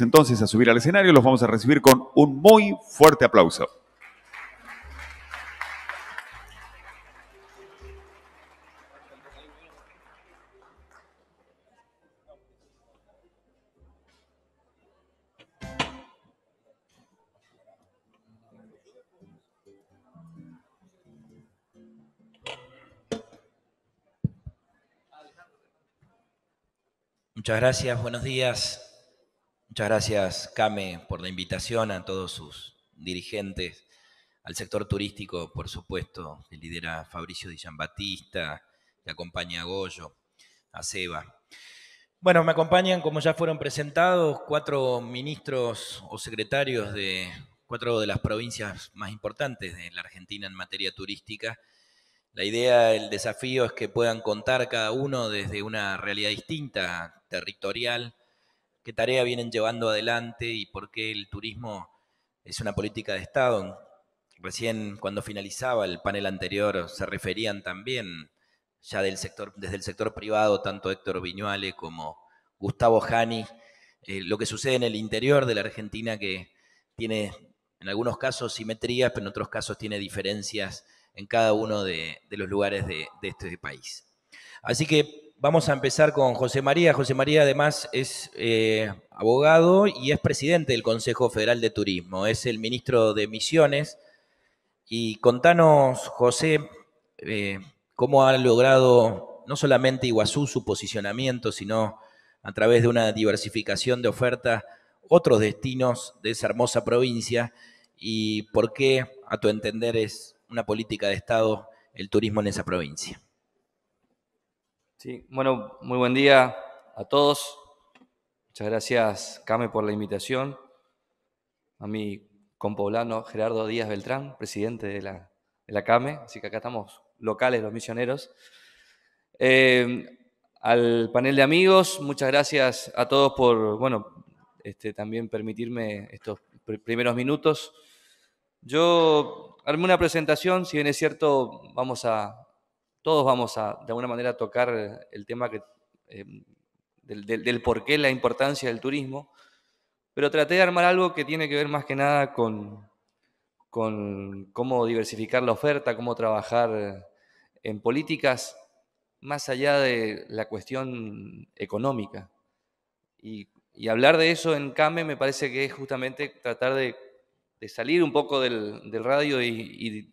entonces a subir al escenario, los vamos a recibir con un muy fuerte aplauso. Muchas gracias, buenos días. Muchas gracias, Came, por la invitación a todos sus dirigentes, al sector turístico, por supuesto, que lidera Fabricio Di Batista, que acompaña Goyo, a Seba. Bueno, me acompañan, como ya fueron presentados, cuatro ministros o secretarios de cuatro de las provincias más importantes de la Argentina en materia turística. La idea, el desafío es que puedan contar cada uno desde una realidad distinta, territorial, qué tarea vienen llevando adelante y por qué el turismo es una política de Estado. Recién cuando finalizaba el panel anterior se referían también ya del sector, desde el sector privado, tanto Héctor Viñuale como Gustavo Jani, eh, lo que sucede en el interior de la Argentina que tiene en algunos casos simetrías, pero en otros casos tiene diferencias en cada uno de, los lugares de, de este país. Así que Vamos a empezar con José María. José María además es eh, abogado y es presidente del Consejo Federal de Turismo, es el ministro de Misiones. Y contanos, José, eh, cómo ha logrado no solamente Iguazú su posicionamiento, sino a través de una diversificación de ofertas otros destinos de esa hermosa provincia y por qué, a tu entender, es una política de Estado el turismo en esa provincia. Sí, bueno, muy buen día a todos. Muchas gracias, Came, por la invitación. A mi compoblano Gerardo Díaz Beltrán, presidente de la, CAME. Así que acá estamos locales, los misioneros. Eh, al panel de amigos, muchas gracias a todos por, bueno, este, también permitirme estos primeros minutos. Yo armé una presentación, si bien es cierto, vamos a, todos vamos a, de alguna manera, tocar el tema em, del, del, por qué la importancia del turismo, pero traté de armar algo que tiene que ver más que nada con, cómo diversificar la oferta, cómo trabajar en políticas más allá de la cuestión económica. Y, hablar de eso en CAME me parece que es justamente tratar de, salir un poco del, radio y,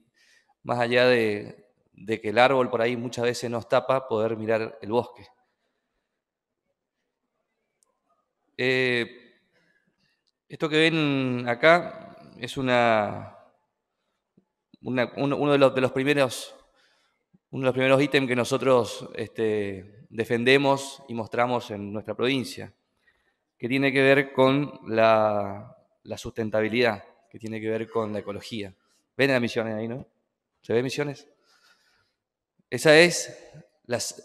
más allá de, de que el árbol por ahí muchas veces nos tapa poder mirar el bosque. Eh, esto que ven acá es una, uno, de los, de los, primeros uno de los primeros ítems que nosotros este, defendemos y mostramos en nuestra provincia, que tiene que ver con la, sustentabilidad, que tiene que ver con la ecología. ¿Ven las Misiones ahí, no? ¿Se ven Misiones? Esa es,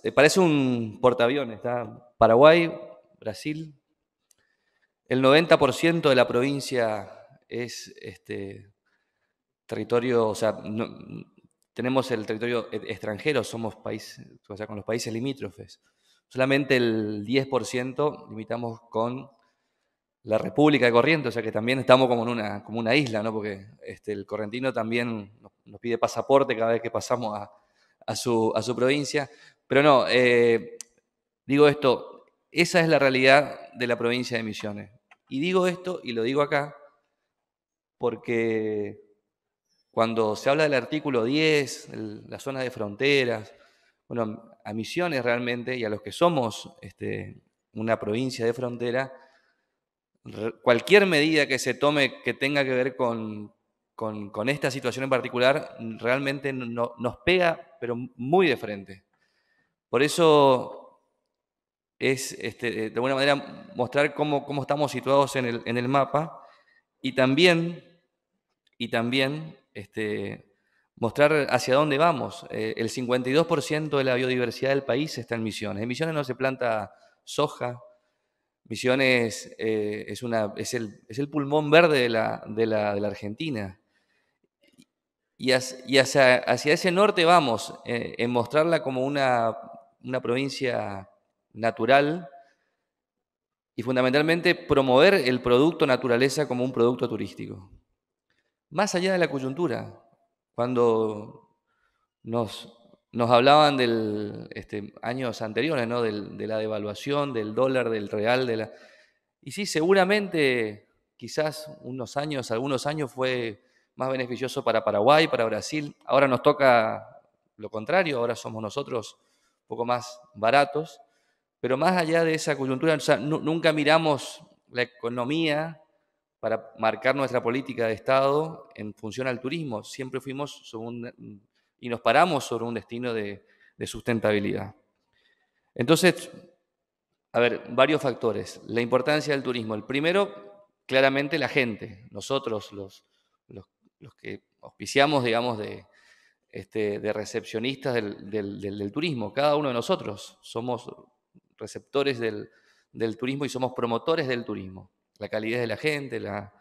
eh, parece un portaaviones, está Paraguay, Brasil. El 90% de la provincia es este, territorio, o sea, tenemos el territorio e, extranjero, somos país, o sea, con los países limítrofes. Solamente el 10% limitamos con la República de Corrientes, o sea que también estamos como, en una, como una isla, ¿no? Porque este, el correntino también nos pide pasaporte cada vez que pasamos a, a su, provincia. Pero no, eh, digo esto, esa es la realidad de la provincia de Misiones. Y digo esto, y lo digo acá, porque cuando se habla del artículo 10, la zona de fronteras, bueno, a Misiones realmente y a los que somos este, una provincia de frontera, cualquier medida que se tome que tenga que ver con, con, esta situación en particular realmente nos pega, pero muy de frente. Por eso es, este, eh, de alguna manera, mostrar cómo, estamos situados en el, mapa y también, este, mostrar hacia dónde vamos. Eh, el 52% de la biodiversidad del país está en Misiones. En Misiones no se planta soja, Misiones eh, es, el, pulmón verde de la Argentina. Y hacia, ese norte vamos, eh, en mostrarla como una, provincia natural y fundamentalmente promover el producto naturaleza como un producto turístico. Más allá de la coyuntura, cuando nos, nos hablaban del este, años anteriores, ¿no? de la devaluación, del dólar, del real, de la... Y sí, seguramente, quizás unos años, algunos años fue más beneficioso para Paraguay, para Brasil. Ahora nos toca lo contrario, ahora somos nosotros un poco más baratos, pero más allá de esa coyuntura, nunca miramos la economía para marcar nuestra política de Estado en función al turismo, siempre fuimos y nos paramos sobre un destino de, sustentabilidad. Entonces, a ver, varios factores. La importancia del turismo. El primero, claramente la gente, nosotros los los que auspiciamos, digamos, de, este, de recepcionistas del, turismo. Cada uno de nosotros somos receptores del, turismo y somos promotores del turismo. La calidad de la gente, la,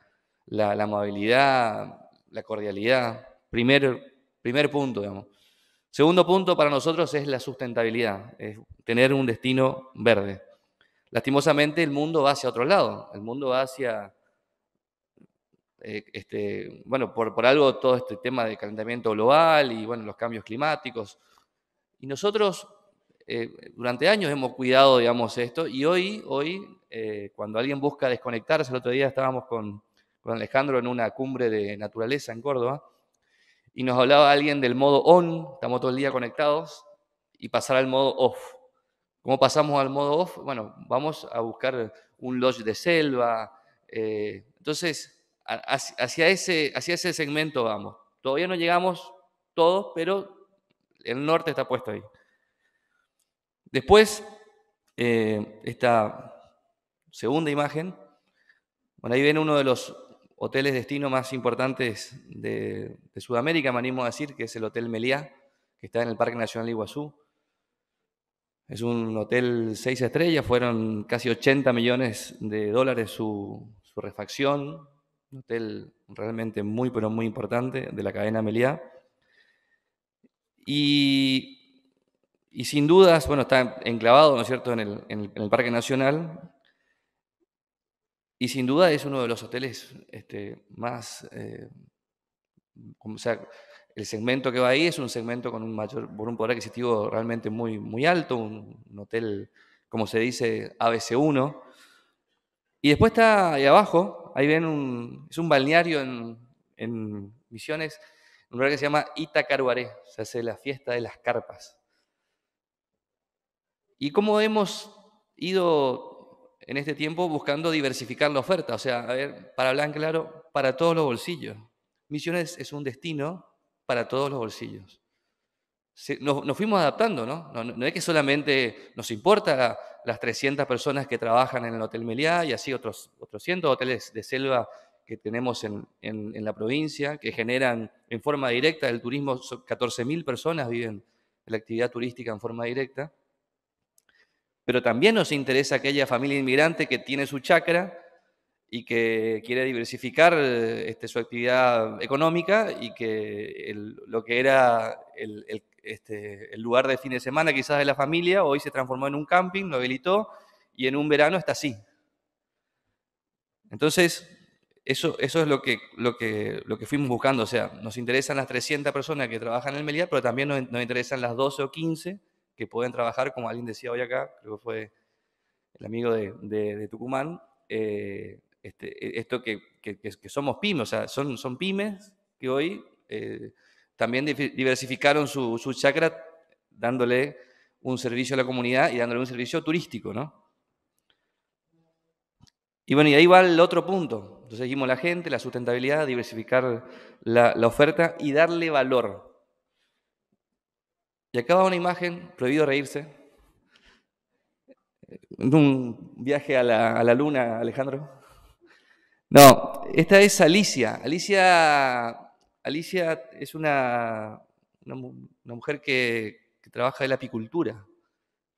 la, la amabilidad, la cordialidad. Primer, primer punto, digamos. Segundo punto para nosotros es la sustentabilidad, es tener un destino verde. Lastimosamente el mundo va hacia otro lado, el mundo va hacia eh, este, bueno, por, por algo todo este tema de calentamiento global y bueno, los cambios climáticos. Y nosotros eh, durante años hemos cuidado, digamos, esto y hoy, hoy eh, cuando alguien busca desconectarse, el otro día estábamos con, con, Alejandro en una cumbre de naturaleza en Córdoba y nos hablaba alguien del modo on, estamos todo el día conectados, y pasar al modo off. ¿Cómo pasamos al modo off? Bueno, vamos a buscar un lodge de selva. entonces, hacia ese, hacia ese segmento vamos. Todavía no llegamos todos, pero el norte está puesto ahí. Después, eh, esta segunda imagen, bueno, ahí viene uno de los hoteles destino más importantes de, Sudamérica, me animo a decir, que es el Hotel Meliá, que está en el Parque Nacional Iguazú. Es un hotel seis estrellas, fueron casi 80 millones de dólares su refacción, un hotel realmente muy, pero muy importante de la cadena Meliá. Y, sin dudas, bueno, está enclavado, ¿no es cierto?, en el, Parque Nacional. Y sin duda es uno de los hoteles este, más, eh, o sea, el segmento que va ahí es un segmento con un mayor, por un poder adquisitivo realmente muy, muy alto, un hotel, como se dice, ABC1, y después está ahí abajo, ahí ven, un, es un balneario en, en Misiones, un lugar que se llama Itacaruaré, se hace la fiesta de las carpas. Y cómo hemos ido en este tiempo buscando diversificar la oferta, o sea, a ver, para hablar claro, para todos los bolsillos. Misiones es un destino para todos los bolsillos. Nos, fuimos adaptando, ¿no? ¿no? es que solamente nos importa las 300 personas que trabajan en el Hotel Meliá y así otros, otros 100 hoteles de selva que tenemos en, la provincia, que generan en forma directa el turismo, 14.000 personas viven la actividad turística en forma directa. Pero también nos interesa aquella familia inmigrante que tiene su chacra y que quiere diversificar este, su actividad económica y que lo que era el, el, este, el lugar de fin de semana quizás de la familia, hoy se transformó en un camping, lo habilitó y en un verano está así. Entonces, eso, eso es lo que, lo, que, lo que fuimos buscando, o sea, nos interesan las 300 personas que trabajan en el Meliá, pero también nos, interesan las 12 o 15 que pueden trabajar, como alguien decía hoy acá, creo que fue el amigo de, Tucumán, eh, este, e, esto que, somos pymes, o sea, son, son pymes que hoy eh, también diversificaron su, su chakra dándole un servicio a la comunidad y dándole un servicio turístico, ¿no? Y bueno, y ahí va el otro punto. Entonces dijimos la gente, la sustentabilidad, diversificar la, oferta y darle valor. Y acá va una imagen, prohibido reírse, un viaje a la, a la, luna, Alejandro. No, esta es Alicia. Alicia Alicia es una, mujer que, trabaja en la apicultura.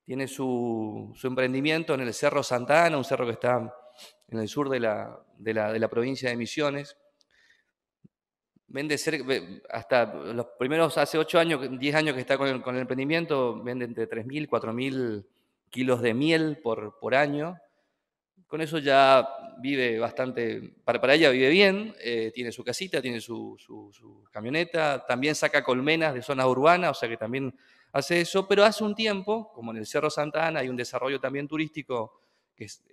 Tiene su, emprendimiento en el Cerro Santa Ana, un cerro que está en el sur de la, provincia de Misiones. Vende cerca, hasta los primeros, hace 8 años, 10 años que está con el, con el emprendimiento, vende entre 3.000, 4.000 kilos de miel por, por año con eso ya vive bastante, para, ella vive bien, eh, tiene su casita, tiene su, camioneta, también saca colmenas de zonas urbanas, o sea que también hace eso, pero hace un tiempo, como en el Cerro Santa Ana hay un desarrollo también turístico que es,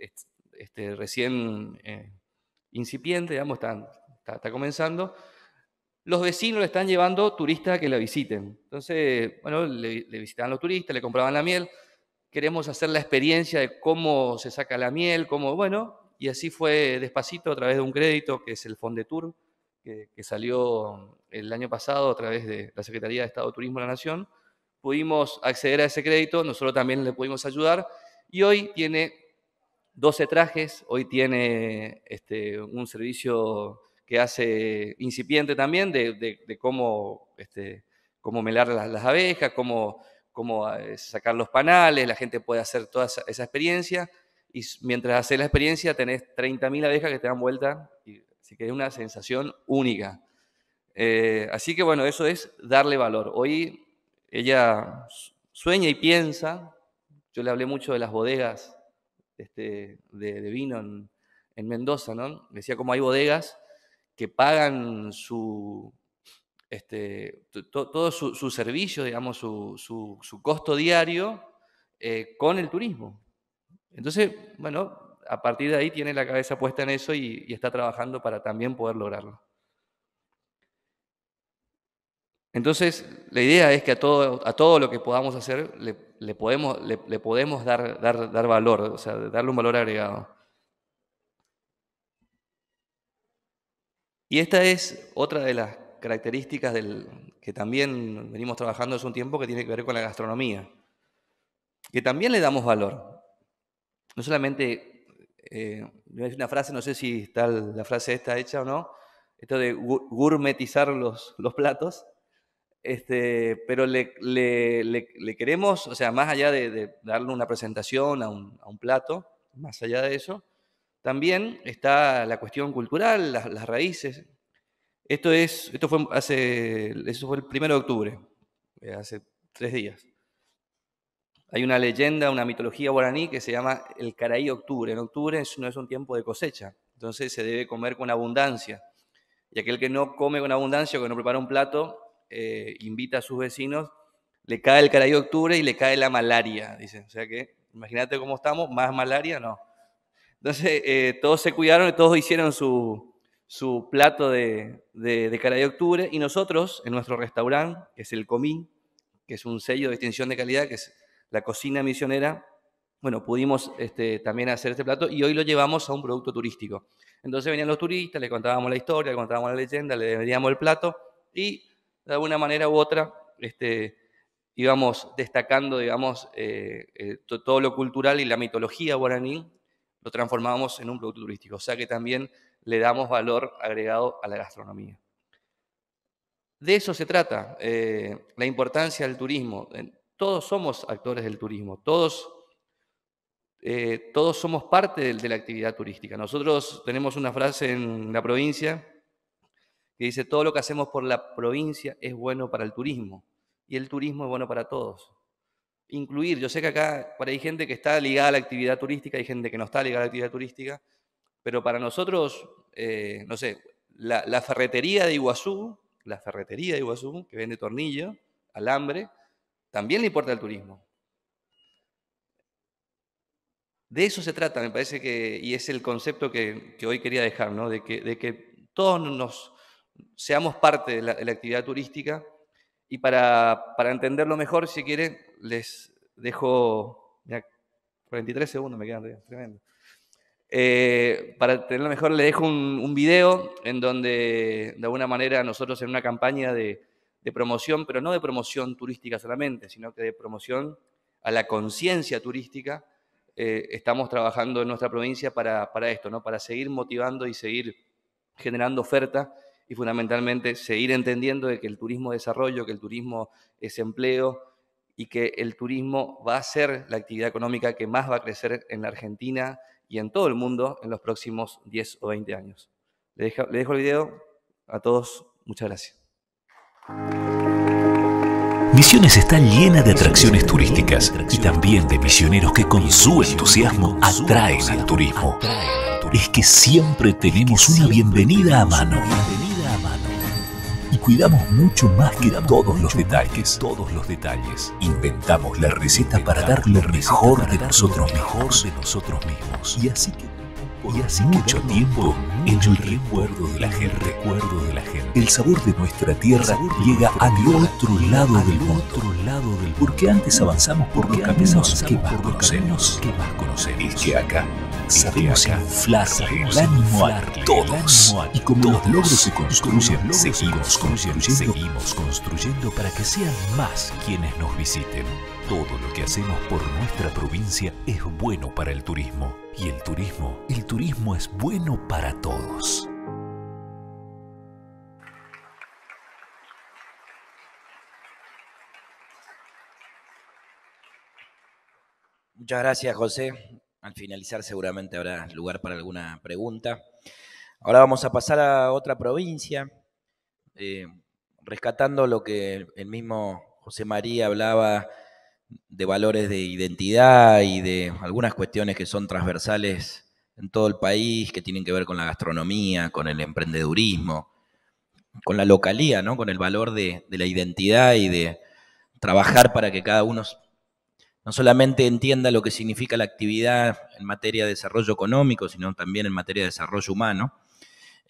este, recién eh, incipiente, digamos, está, comenzando, los vecinos le están llevando turistas a que la visiten. Entonces, bueno, le, le visitaban los turistas, le compraban la miel, queremos hacer la experiencia de cómo se saca la miel, cómo, bueno, y así fue despacito a través de un crédito que es el Fondetour, que, que salió el año pasado a través de la Secretaría de Estado de Turismo de la Nación. Pudimos acceder a ese crédito, nosotros también le pudimos ayudar y hoy tiene 12 trajes, hoy tiene este, un servicio que hace incipiente también de, cómo, este, cómo melar las abejas, cómo cómo eh, sacar los panales, la gente puede hacer toda esa, experiencia y mientras haces la experiencia tenés 30.000 abejas que te dan vuelta, y, así que es una sensación única. Eh, así que bueno, eso es darle valor. Hoy ella sueña y piensa, yo le hablé mucho de las bodegas este, de, vino en, Mendoza, ¿no? Decía como hay bodegas que pagan su, este, todo su, servicio, digamos, su, costo diario eh, con el turismo. Entonces, bueno, a partir de ahí tiene la cabeza puesta en eso y, está trabajando para también poder lograrlo. Entonces, la idea es que a todo, a todo lo que podamos hacer le, podemos, podemos dar, dar, valor, o sea, darle un valor agregado. Y esta es otra de las características del, que también venimos trabajando hace un tiempo que tiene que ver con la gastronomía, que también le damos valor. No solamente, es eh, una frase, no sé si está la frase esta hecha o no, esto de gourmetizar los, los platos, este, pero le, queremos, o sea, más allá de, darle una presentación a un, plato, más allá de eso, también está la cuestión cultural, las raíces, esto, es, esto fue, hace, eso fue el 1 de octubre, eh, hace tres días. Hay una leyenda, una mitología guaraní que se llama el Caraí Octubre. En octubre no es un tiempo de cosecha, entonces se debe comer con abundancia. Y aquel que no come con abundancia o que no prepara un plato, eh, invita a sus vecinos, le cae el Caraí Octubre y le cae la malaria, dicen. O sea que, imagínate cómo estamos, más malaria no. Entonces, eh, todos se cuidaron y todos hicieron su, su plato de, cara de octubre y nosotros en nuestro restaurante, que es el Comín, que es un sello de distinción de calidad, que es la cocina misionera, bueno, pudimos este, también hacer este plato y hoy lo llevamos a un producto turístico. Entonces venían los turistas, le contábamos la historia, le contábamos la leyenda, le vendíamos el plato y de alguna manera u otra este, íbamos destacando, digamos, eh, eh, todo lo cultural y la mitología guaraní, lo transformábamos en un producto turístico. O sea que también le damos valor agregado a la gastronomía. De eso se trata, eh, la importancia del turismo. Todos somos actores del turismo, todos, eh, todos somos parte de, la actividad turística. Nosotros tenemos una frase en la provincia que dice, todo lo que hacemos por la provincia es bueno para el turismo y el turismo es bueno para todos. Incluir, yo sé que acá para hay gente que está ligada a la actividad turística, hay gente que no está ligada a la actividad turística, pero para nosotros, eh, no sé, la, ferretería de Iguazú, la ferretería de Iguazú, que vende tornillo, alambre, también le importa el turismo. De eso se trata, me parece que, y es el concepto que, hoy quería dejar, ¿no? de, que, todos nos seamos parte de la, actividad turística y para, entenderlo mejor, si quieren, les dejo... 43 segundos me quedan, tremendo. Eh, para tenerlo mejor, le dejo un, video en donde, de alguna manera, nosotros en una campaña de, promoción, pero no de promoción turística solamente, sino que de promoción a la conciencia turística, eh, estamos trabajando en nuestra provincia para, esto, ¿no? para seguir motivando y seguir generando oferta y fundamentalmente seguir entendiendo de que el turismo es desarrollo, que el turismo es empleo y que el turismo va a ser la actividad económica que más va a crecer en la Argentina, y en todo el mundo en los próximos 10 o 20 años. Le dejo, le dejo el video a todos. Muchas gracias. Misiones está llena de atracciones turísticas y también de misioneros que con su entusiasmo atraen al turismo. Es que siempre tenemos una bienvenida a mano y cuidamos mucho más que todos los detalles. Todos los detalles. Inventamos la receta para darle mejor de nosotros mejor de nosotros mismos. Y así que y hace mucho tiempo en el recuerdo de la gente, recuerdo de la gente. El sabor de nuestra tierra llega al otro lado del Otro lado del porque antes avanzamos por los caminos que más conocemos, que más que acá Sabemos inflar el ánimo a todos. Y como los logros se construyen, seguimos construyendo, seguimos construyendo para que sean más quienes nos visiten. Todo lo que hacemos por nuestra provincia es bueno para el turismo. Y el turismo, el turismo es bueno para todos. Muchas gracias, José. Al finalizar seguramente habrá lugar para alguna pregunta. Ahora vamos a pasar a otra provincia, eh, rescatando lo que el mismo José María hablaba de valores de identidad y de algunas cuestiones que son transversales en todo el país, que tienen que ver con la gastronomía, con el emprendedurismo, con la localía, ¿no? con el valor de la identidad y de trabajar para que cada uno no solamente entienda lo que significa la actividad en materia de desarrollo económico, sino también en materia de desarrollo humano.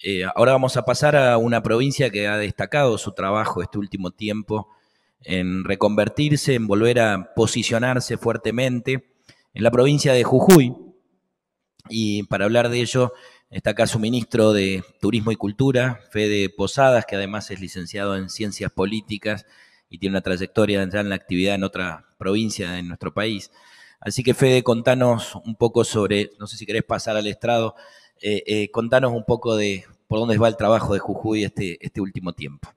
Eh, ahora vamos a pasar a una provincia que ha destacado su trabajo este último tiempo en reconvertirse, en volver a posicionarse fuertemente en la provincia de Jujuy. Y para hablar de ello está acá su ministro de Turismo y Cultura, Fede Posadas, que además es licenciado en Ciencias Políticas y tiene una trayectoria de entrar en la actividad en otra provincia de nuestro país. Así que Fede, contanos un poco sobre, no sé si querés pasar al estrado, eh, eh, contanos un poco de por dónde va el trabajo de Jujuy este, este último tiempo.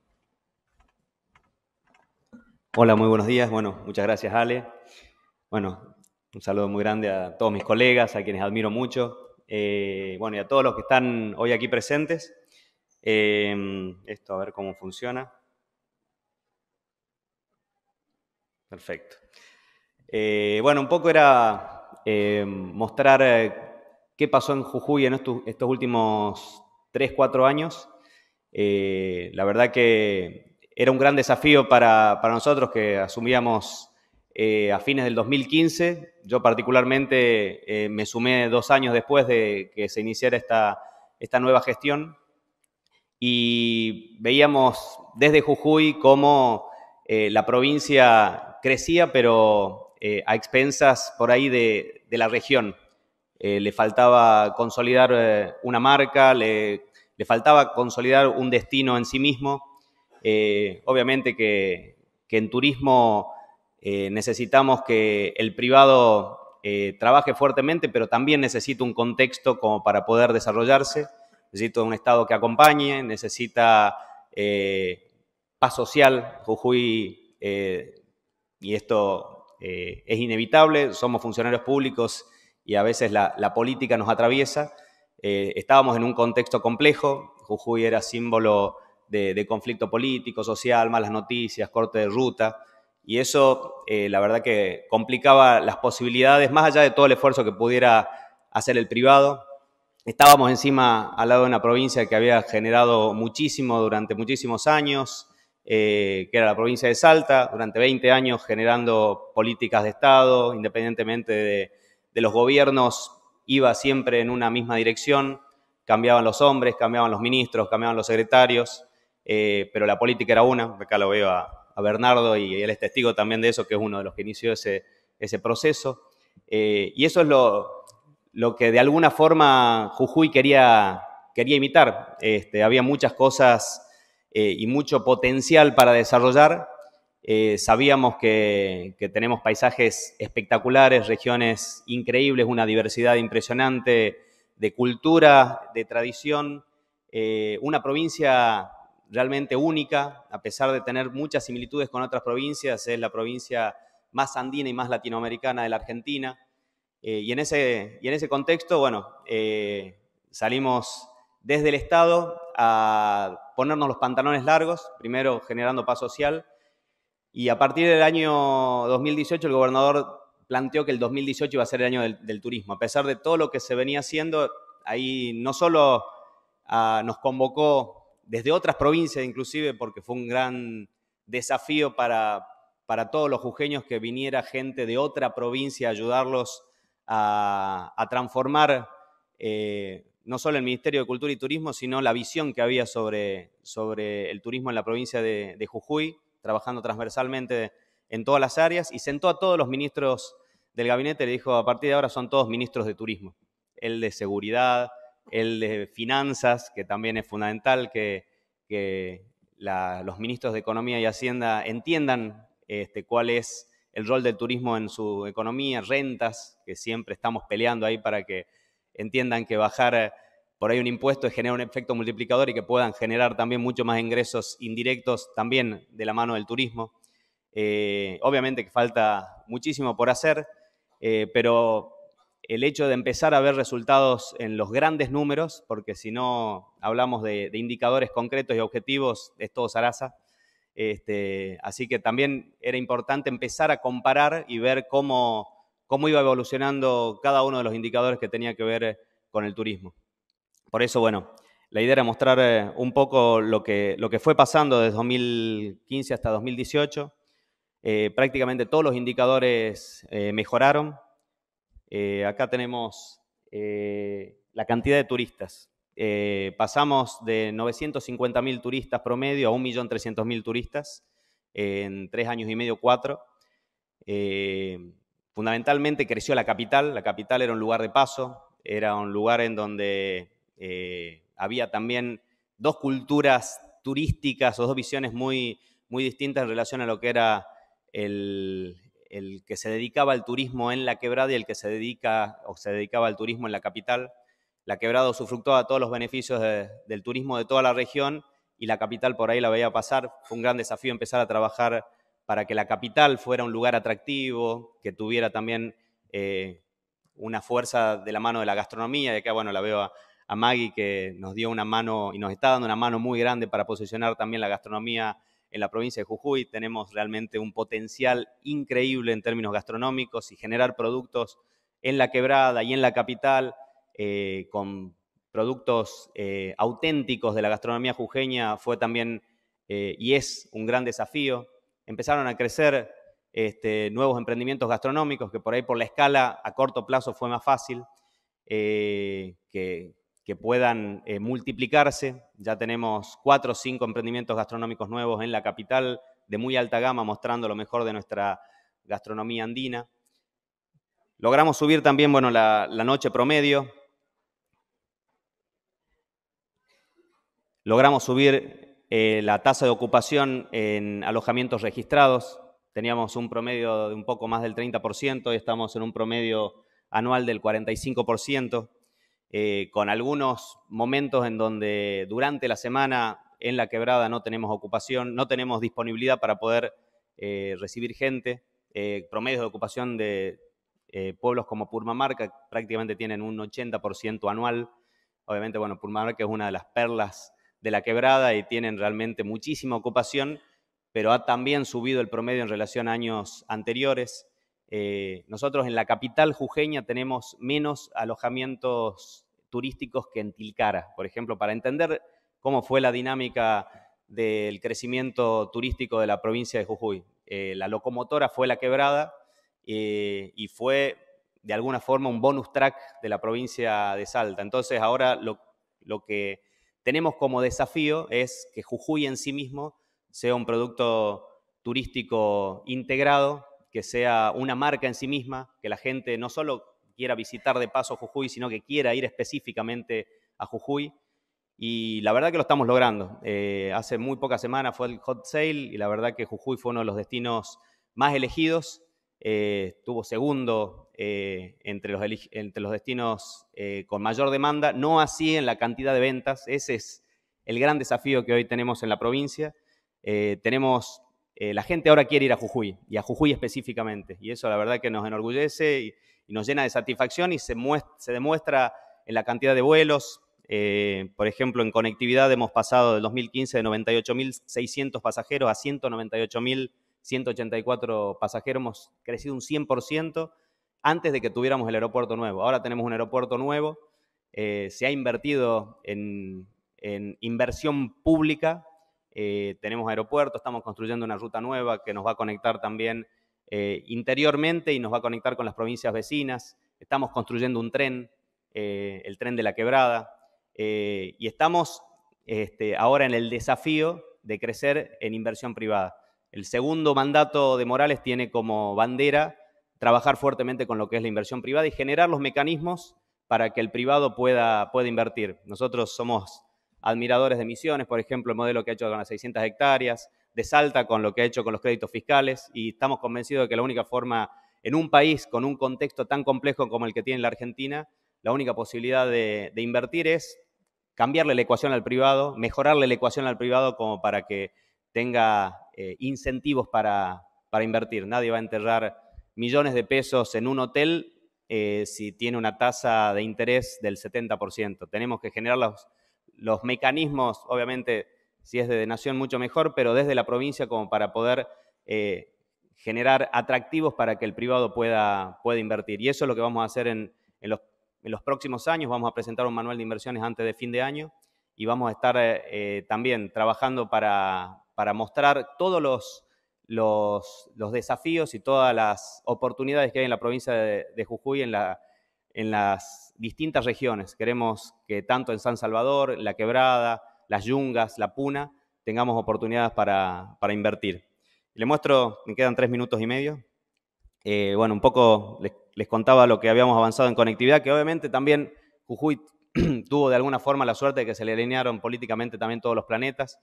Hola, muy buenos días. Bueno, muchas gracias Ale. Bueno, un saludo muy grande a todos mis colegas, a quienes admiro mucho, eh, bueno, y a todos los que están hoy aquí presentes. esto, a ver cómo funciona. Perfecto. Eh, bueno, un poco era eh, mostrar eh, qué pasó en Jujuy en estos, últimos 3, 4 años. la verdad que era un gran desafío para, nosotros que asumíamos a fines del 2015. Yo particularmente me sumé dos años después de que se iniciara esta, esta nueva gestión y veíamos desde Jujuy cómo la provincia crecía, pero eh, a expensas por ahí de, la región. Eh, le faltaba consolidar eh, una marca, le, faltaba consolidar un destino en sí mismo. obviamente que, en turismo necesitamos que el privado trabaje fuertemente, pero también necesita un contexto como para poder desarrollarse. Necesita un Estado que acompañe, necesita paz social. Jujuy y esto eh, es inevitable, somos funcionarios públicos y a veces la, política nos atraviesa. Eh, estábamos en un contexto complejo, Jujuy era símbolo de, conflicto político, social, malas noticias, corte de ruta, y eso eh, la verdad que complicaba las posibilidades, más allá de todo el esfuerzo que pudiera hacer el privado. Estábamos encima al lado de una provincia que había generado muchísimo durante muchísimos años, eh, que era la provincia de Salta, durante 20 años generando políticas de Estado, independientemente de, los gobiernos, iba siempre en una misma dirección, cambiaban los hombres, cambiaban los ministros, cambiaban los secretarios, eh, pero la política era una, acá lo veo a, Bernardo y él es testigo también de eso, que es uno de los que inició ese, ese proceso. Eh, y eso es lo, lo, que de alguna forma Jujuy quería, quería imitar. Este, había muchas cosas eh, y mucho potencial para desarrollar. Eh, sabíamos que, tenemos paisajes espectaculares, regiones increíbles, una diversidad impresionante de cultura, de tradición, eh, una provincia realmente única, a pesar de tener muchas similitudes con otras provincias, es la provincia más andina y más latinoamericana de la Argentina. y, en ese, y en ese contexto, bueno, salimos desde el Estado a ponernos los pantalones largos, primero generando paz social, y a partir del año 2018 el gobernador planteó que el 2018 iba a ser el año del, turismo. A pesar de todo lo que se venía haciendo, ahí no solo ah, nos convocó desde otras provincias inclusive, porque fue un gran desafío para, para todos los jujeños que viniera gente de otra provincia a ayudarlos a, transformar eh, no solo el Ministerio de Cultura y Turismo, sino la visión que había sobre, sobre el turismo en la provincia de, Jujuy, trabajando transversalmente en todas las áreas, y sentó a todos los ministros del gabinete, le dijo, a partir de ahora son todos ministros de turismo, el de seguridad, el de finanzas, que también es fundamental que, los ministros de Economía y Hacienda entiendan este, cuál es el rol del turismo en su economía, rentas, que siempre estamos peleando ahí para que entiendan que bajar eh, por ahí un impuesto genera un efecto multiplicador y que puedan generar también mucho más ingresos indirectos también de la mano del turismo. Eh, obviamente que falta muchísimo por hacer, eh, pero el hecho de empezar a ver resultados en los grandes números, porque si no hablamos de, indicadores concretos y objetivos, es todo zaraza. Este, así que también era importante empezar a comparar y ver cómo cómo iba evolucionando cada uno de los indicadores que tenía que ver eh, con el turismo. Por eso, bueno, la idea era mostrar eh, un poco lo que, lo que fue pasando desde 2015 hasta 2018. Eh, prácticamente todos los indicadores mejoraron. acá tenemos la cantidad de turistas. pasamos de 950.000 turistas promedio a 1.300.000 turistas en tres años y medio, cuatro. Fundamentalmente creció la capital, la capital era un lugar de paso, era un lugar en donde eh, había también dos culturas turísticas o dos visiones muy, muy distintas en relación a lo que era el, que se dedicaba al turismo en la quebrada y el que se dedica o se dedicaba al turismo en la capital. La quebrada usufructuaba todos los beneficios del turismo de toda la región y la capital por ahí la veía pasar. Fue un gran desafío empezar a trabajar para que la capital fuera un lugar atractivo, que tuviera también eh, una fuerza de la mano de la gastronomía, y acá, bueno, la veo a, Maggie que nos dio una mano y nos está dando una mano muy grande para posicionar también la gastronomía en la provincia de Jujuy. Tenemos realmente un potencial increíble en términos gastronómicos y generar productos en la quebrada y en la capital eh, con productos eh, auténticos de la gastronomía jujeña fue también y es un gran desafío empezaron a crecer este, nuevos emprendimientos gastronómicos, que por ahí por la escala a corto plazo fue más fácil eh, que, puedan eh, multiplicarse. Ya tenemos cuatro o cinco emprendimientos gastronómicos nuevos en la capital de muy alta gama, mostrando lo mejor de nuestra gastronomía andina. Logramos subir también bueno, la noche promedio. Logramos subir eh, la tasa de ocupación en alojamientos registrados, teníamos un promedio de un poco más del 30% y estamos en un promedio anual del 45%, eh, con algunos momentos en donde durante la semana en la quebrada no tenemos ocupación, no tenemos disponibilidad para poder eh, recibir gente, promedios de ocupación de pueblos como Purmamarca prácticamente tienen un 80% anual, obviamente, bueno, Purmamarca es una de las perlas de la quebrada y tienen realmente muchísima ocupación, pero ha también subido el promedio en relación a años anteriores. Eh, nosotros en la capital jujeña tenemos menos alojamientos turísticos que en Tilcara, por ejemplo, para entender cómo fue la dinámica del crecimiento turístico de la provincia de Jujuy. Eh, la locomotora fue la quebrada eh, y fue de alguna forma un bonus track de la provincia de Salta. Entonces ahora lo que tenemos como desafío es que Jujuy en sí mismo sea un producto turístico integrado, que sea una marca en sí misma, que la gente no solo quiera visitar de paso Jujuy, sino que quiera ir específicamente a Jujuy. Y la verdad que lo estamos logrando. Eh, hace muy pocas semanas fue el hot sale y la verdad que Jujuy fue uno de los destinos más elegidos eh, estuvo segundo eh, entre, los destinos eh, con mayor demanda, no así en la cantidad de ventas. Ese es el gran desafío que hoy tenemos en la provincia. tenemos, la gente ahora quiere ir a Jujuy, y a Jujuy específicamente, y eso la verdad que nos enorgullece y, nos llena de satisfacción y se, se, demuestra en la cantidad de vuelos. por ejemplo, en conectividad hemos pasado del 2015 de 98.600 pasajeros a 198.000 184 pasajeros, hemos crecido un 100% antes de que tuviéramos el aeropuerto nuevo. Ahora tenemos un aeropuerto nuevo, eh, se ha invertido en, inversión pública, eh, tenemos aeropuerto, estamos construyendo una ruta nueva que nos va a conectar también eh, interiormente y nos va a conectar con las provincias vecinas, estamos construyendo un tren, el tren de la quebrada, y estamos este, ahora en el desafío de crecer en inversión privada. El segundo mandato de Morales tiene como bandera trabajar fuertemente con lo que es la inversión privada y generar los mecanismos para que el privado pueda, invertir. Nosotros somos admiradores de Misiones, por ejemplo, el modelo que ha hecho con las 600 hectáreas, de Salta con lo que ha hecho con los créditos fiscales y estamos convencidos de que la única forma en un país con un contexto tan complejo como el que tiene la Argentina, la única posibilidad de invertir es cambiarle la ecuación al privado, mejorarle la ecuación al privado como para que tenga eh, incentivos para, para, invertir. Nadie va a enterrar millones de pesos en un hotel eh, si tiene una tasa de interés del 70%. Tenemos que generar los, los mecanismos, obviamente, si es de nación mucho mejor, pero desde la provincia como para poder eh, generar atractivos para que el privado pueda, pueda, invertir. Y eso es lo que vamos a hacer en, los, próximos años. Vamos a presentar un manual de inversiones antes de fin de año y vamos a estar también trabajando para, para mostrar todos los, los, desafíos y todas las oportunidades que hay en la provincia de, Jujuy en, la, en las distintas regiones. Queremos que tanto en San Salvador, La Quebrada, Las Yungas, La Puna, tengamos oportunidades para, para invertir. Le muestro, me quedan tres minutos y medio. Eh, bueno, un poco les, les, contaba lo que habíamos avanzado en conectividad, que obviamente también Jujuy tuvo de alguna forma la suerte de que se le alinearon políticamente también todos los planetas.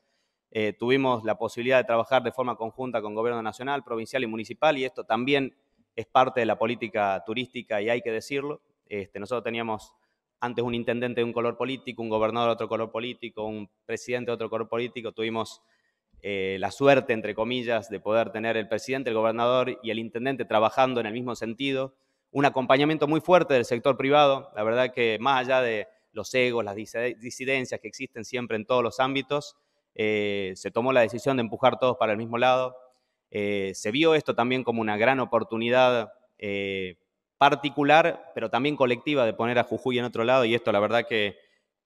Eh, tuvimos la posibilidad de trabajar de forma conjunta con gobierno nacional, provincial y municipal, y esto también es parte de la política turística y hay que decirlo. Este, nosotros teníamos antes un intendente de un color político, un gobernador de otro color político, un presidente de otro color político. Tuvimos eh, la suerte, entre comillas, de poder tener el presidente, el gobernador y el intendente trabajando en el mismo sentido. Un acompañamiento muy fuerte del sector privado. La verdad que más allá de los egos, las disidencias que existen siempre en todos los ámbitos, eh, se tomó la decisión de empujar todos para el mismo lado. Eh, se vio esto también como una gran oportunidad eh, particular, pero también colectiva, de poner a Jujuy en otro lado, y esto la verdad que,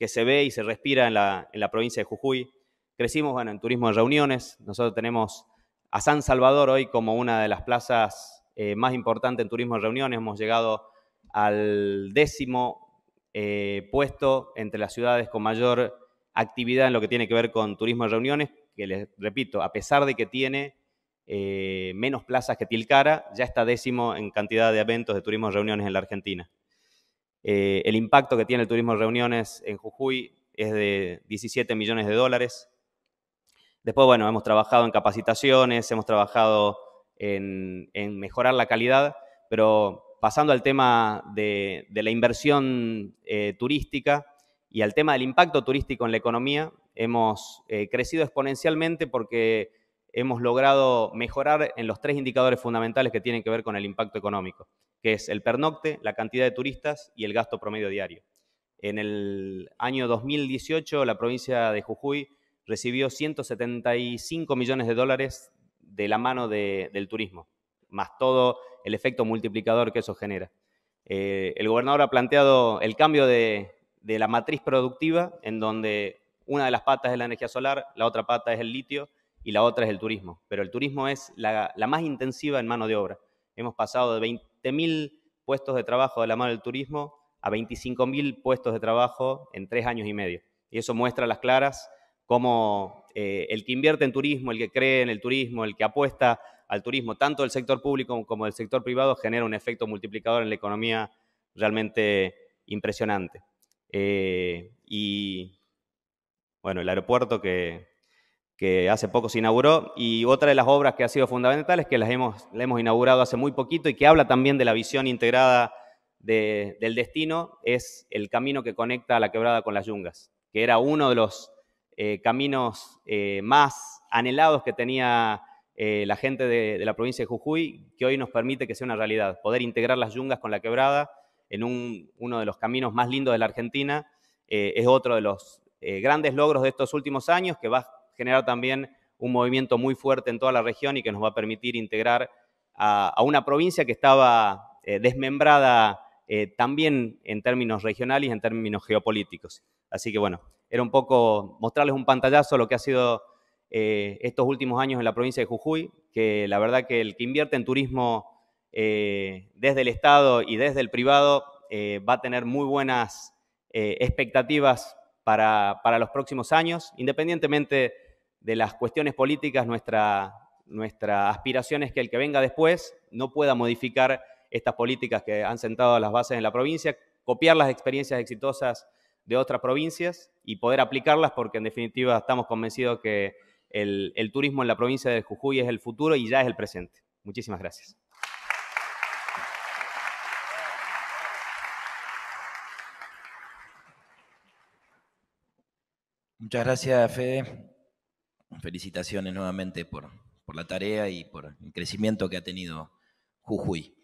se ve y se respira en la, provincia de Jujuy. Crecimos en turismo de reuniones, nosotros tenemos a San Salvador hoy como una de las plazas más importantes en turismo de reuniones, hemos llegado al décimo puesto entre las ciudades con mayor actividad en lo que tiene que ver con turismo de reuniones, que les repito, a pesar de que tiene eh, menos plazas que Tilcara, ya está décimo en cantidad de eventos de turismo de reuniones en la Argentina. Eh, el impacto que tiene el turismo de reuniones en Jujuy es de 17 millones de dólares. Después, bueno, hemos trabajado en capacitaciones, hemos trabajado en, mejorar la calidad, pero pasando al tema de, la inversión eh, turística, y al tema del impacto turístico en la economía, hemos eh, crecido exponencialmente porque hemos logrado mejorar en los tres indicadores fundamentales que tienen que ver con el impacto económico, que es el pernocte, la cantidad de turistas y el gasto promedio diario. En el año 2018, la provincia de Jujuy recibió 175 millones de dólares de la mano del turismo, más todo el efecto multiplicador que eso genera. Eh, el gobernador ha planteado el cambio de, de la matriz productiva, en donde una de las patas es la energía solar, la otra pata es el litio y la otra es el turismo. Pero el turismo es la, más intensiva en mano de obra. Hemos pasado de 20.000 puestos de trabajo de la mano del turismo a 25.000 puestos de trabajo en tres años y medio. Y eso muestra las claras cómo eh, el que invierte en turismo, el que cree en el turismo, el que apuesta al turismo, tanto del sector público como del sector privado, genera un efecto multiplicador en la economía realmente impresionante. Eh, y bueno, el aeropuerto que, hace poco se inauguró. Y otra de las obras que ha sido fundamental es que las hemos, la hemos inaugurado hace muy poquito y que habla también de la visión integrada del destino, es el camino que conecta a la quebrada con las yungas, que era uno de los eh, caminos eh, más anhelados que tenía la gente de, la provincia de Jujuy, que hoy nos permite que sea una realidad, poder integrar las yungas con la quebrada en uno de los caminos más lindos de la Argentina, eh, es otro de los eh, grandes logros de estos últimos años que va a generar también un movimiento muy fuerte en toda la región y que nos va a permitir integrar a, una provincia que estaba eh, desmembrada también en términos regionales y en términos geopolíticos. Así que bueno, era un poco mostrarles un pantallazo de lo que ha sido estos últimos años en la provincia de Jujuy, que la verdad que el que invierte en turismo eh, desde el Estado y desde el privado eh, va a tener muy buenas eh, expectativas para, los próximos años. Independientemente de las cuestiones políticas, nuestra, aspiración es que el que venga después no pueda modificar estas políticas que han sentado las bases en la provincia, copiar las experiencias exitosas de otras provincias y poder aplicarlas porque en definitiva estamos convencidos que el turismo en la provincia de Jujuy es el futuro y ya es el presente. Muchísimas gracias. Muchas gracias, Fede. Felicitaciones nuevamente por, la tarea y por el crecimiento que ha tenido Jujuy.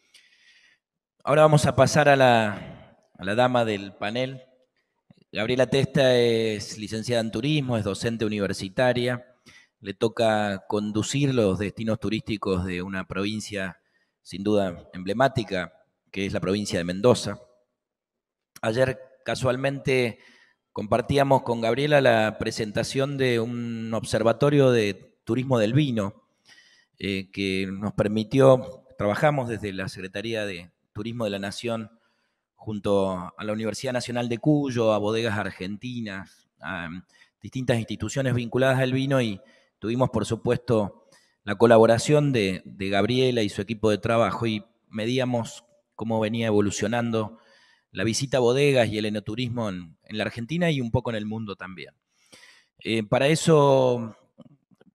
Ahora vamos a pasar a la, a la, dama del panel. Gabriela Testa es licenciada en turismo, es docente universitaria. Le toca conducir los destinos turísticos de una provincia sin duda emblemática, que es la provincia de Mendoza. Ayer casualmente Compartíamos con Gabriela la presentación de un observatorio de turismo del vino eh, que nos permitió, trabajamos desde la Secretaría de Turismo de la Nación junto a la Universidad Nacional de Cuyo, a bodegas argentinas, a distintas instituciones vinculadas al vino y tuvimos, por supuesto, la colaboración de Gabriela y su equipo de trabajo y medíamos cómo venía evolucionando la visita a bodegas y el enoturismo en, la Argentina y un poco en el mundo también. Eh, para eso,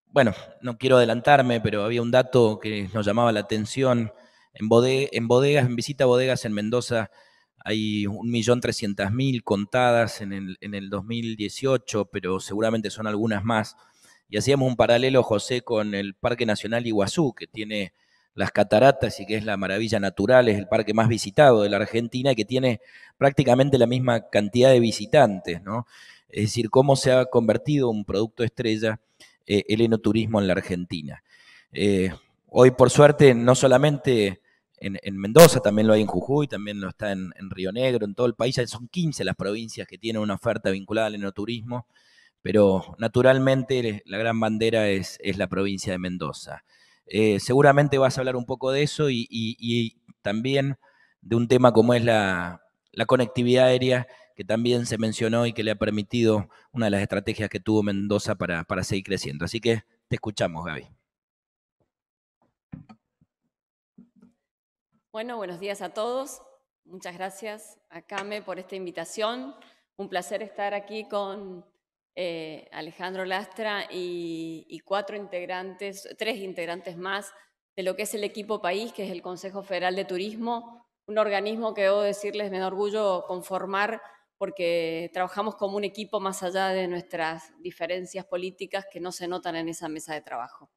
bueno, no quiero adelantarme, pero había un dato que nos llamaba la atención. En, en bodegas, en visita a bodegas en Mendoza, hay 1.300.000 contadas en en el 2018, pero seguramente son algunas más. Y hacíamos un paralelo, José, con el Parque Nacional Iguazú, que tiene las cataratas y que es la maravilla natural, es el parque más visitado de la Argentina y que tiene prácticamente la misma cantidad de visitantes, ¿no? Es decir, cómo se ha convertido un producto estrella eh, el enoturismo en la Argentina. Eh, hoy, por suerte, no solamente en, Mendoza, también lo hay en Jujuy, también lo está en, Río Negro, en todo el país, son 15 las provincias que tienen una oferta vinculada al enoturismo, pero naturalmente la gran bandera es, es la provincia de Mendoza. Eh, seguramente vas a hablar un poco de eso y, también de un tema como es la, conectividad aérea, que también se mencionó y que le ha permitido una de las estrategias que tuvo Mendoza para, para seguir creciendo. Así que te escuchamos, Gaby. Bueno, buenos días a todos. Muchas gracias a Came por esta invitación. Un placer estar aquí con eh, Alejandro Lastra y, cuatro integrantes, tres integrantes más de lo que es el equipo país, que es el Consejo Federal de Turismo, un organismo que debo decirles me da orgullo conformar porque trabajamos como un equipo más allá de nuestras diferencias políticas que no se notan en esa mesa de trabajo.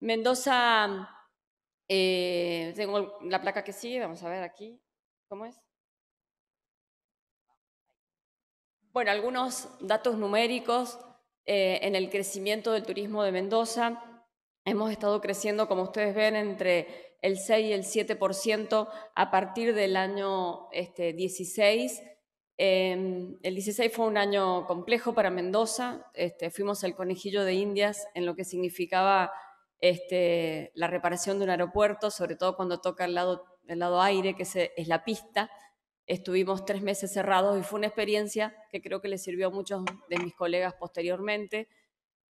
Mendoza, eh, tengo la placa que sigue, vamos a ver aquí, ¿cómo es? Bueno, algunos datos numéricos eh, en el crecimiento del turismo de Mendoza. Hemos estado creciendo, como ustedes ven, entre el 6 y el 7% a partir del año 16. Este, em, el 16 fue un año complejo para Mendoza. Este, fuimos el conejillo de Indias en lo que significaba este, la reparación de un aeropuerto, sobre todo cuando toca el lado, el lado aire, que es la pista. Estuvimos tres meses cerrados y fue una experiencia que creo que le sirvió a muchos de mis colegas posteriormente,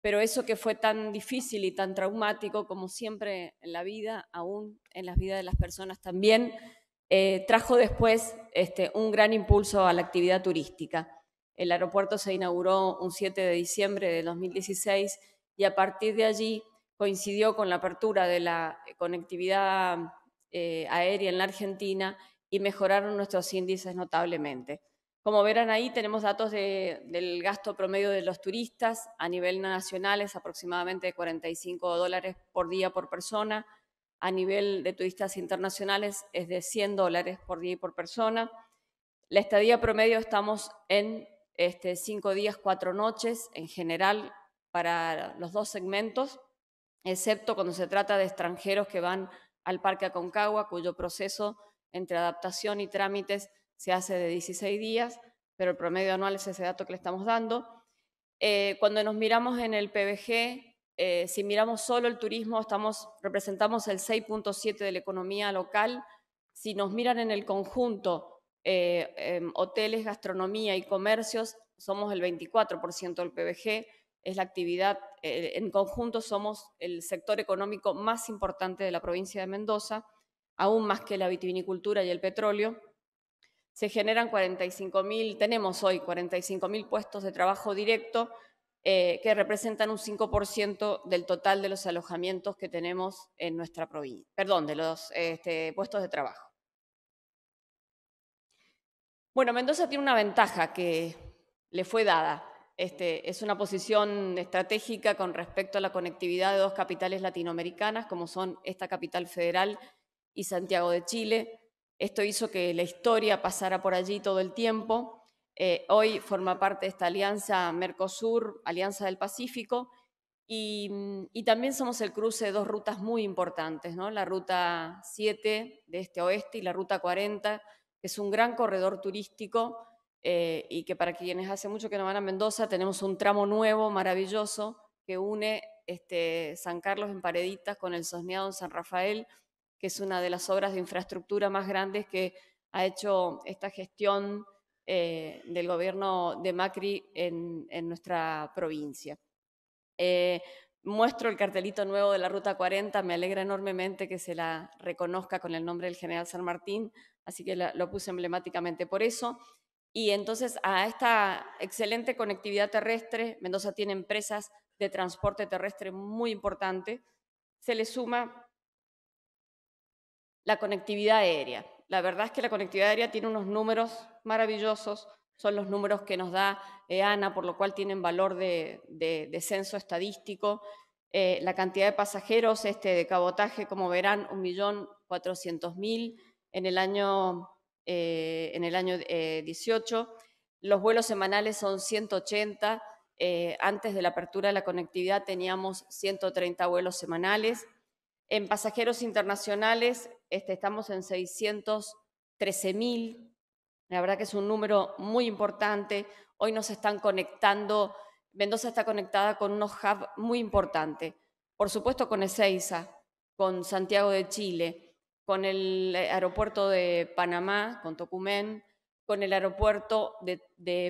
pero eso que fue tan difícil y tan traumático como siempre en la vida, aún en las vidas de las personas también, eh, trajo después este, un gran impulso a la actividad turística. El aeropuerto se inauguró un 7 de diciembre de 2016 y a partir de allí coincidió con la apertura de la conectividad eh, aérea en la Argentina y mejoraron nuestros índices notablemente. Como verán ahí, tenemos datos del gasto promedio de los turistas a nivel nacional, es aproximadamente 45 dólares por día por persona. A nivel de turistas internacionales es de 100 dólares por día y por persona. La estadía promedio estamos en este, cinco días, 4 noches en general para los dos segmentos, excepto cuando se trata de extranjeros que van al Parque Aconcagua, cuyo proceso entre adaptación y trámites se hace de 16 días, pero el promedio anual es ese dato que le estamos dando. Eh, cuando nos miramos en el PBG, eh, si miramos solo el turismo, estamos, representamos el 6.7 de la economía local. Si nos miran en el conjunto, eh, em, hoteles, gastronomía y comercios, somos el 24% del PBG. Es la actividad, en conjunto somos el sector económico más importante de la provincia de Mendoza aún más que la vitivinicultura y el petróleo. Se generan 45.000, tenemos hoy 45.000 puestos de trabajo directo eh, que representan un 5% del total de los alojamientos que tenemos en nuestra provincia, perdón, de los este, puestos de trabajo. Bueno, Mendoza tiene una ventaja que le fue dada. Este, es una posición estratégica con respecto a la conectividad de dos capitales latinoamericanas, como son esta capital federal y Santiago de Chile. Esto hizo que la historia pasara por allí todo el tiempo. Eh, hoy forma parte de esta alianza Mercosur, Alianza del Pacífico, mm, y, también somos el cruce de dos rutas muy importantes, ¿no? la ruta 7 de este oeste y la ruta 40, que es un gran corredor turístico eh, y que para quienes hace mucho que no van a Mendoza tenemos un tramo nuevo, maravilloso, que une este, San Carlos en Pareditas con el Sosneado en San Rafael que es una de las obras de infraestructura más grandes que ha hecho esta gestión eh, del gobierno de Macri en, nuestra provincia. Eh, muestro el cartelito nuevo de la Ruta 40, me alegra enormemente que se la reconozca con el nombre del general San Martín, así que lo puse emblemáticamente por eso. Y entonces a esta excelente conectividad terrestre, Mendoza tiene empresas de transporte terrestre muy importante, se le suma la conectividad aérea. La verdad es que la conectividad aérea tiene unos números maravillosos, son los números que nos da EANA, eh, por lo cual tienen valor de, censo estadístico. Eh, la cantidad de pasajeros este, de cabotaje, como verán, 1.400.000 en el año, eh, en el año 18. Los vuelos semanales son 180. antes de la apertura de la conectividad teníamos 130 vuelos semanales. En pasajeros internacionales este, estamos en 613.000, La verdad que es un número muy importante. Hoy nos están conectando, Mendoza está conectada con unos hubs muy importantes. Por supuesto con Ezeiza, con Santiago de Chile, con el eh, aeropuerto de Panamá, con Tocumen, con el aeropuerto de,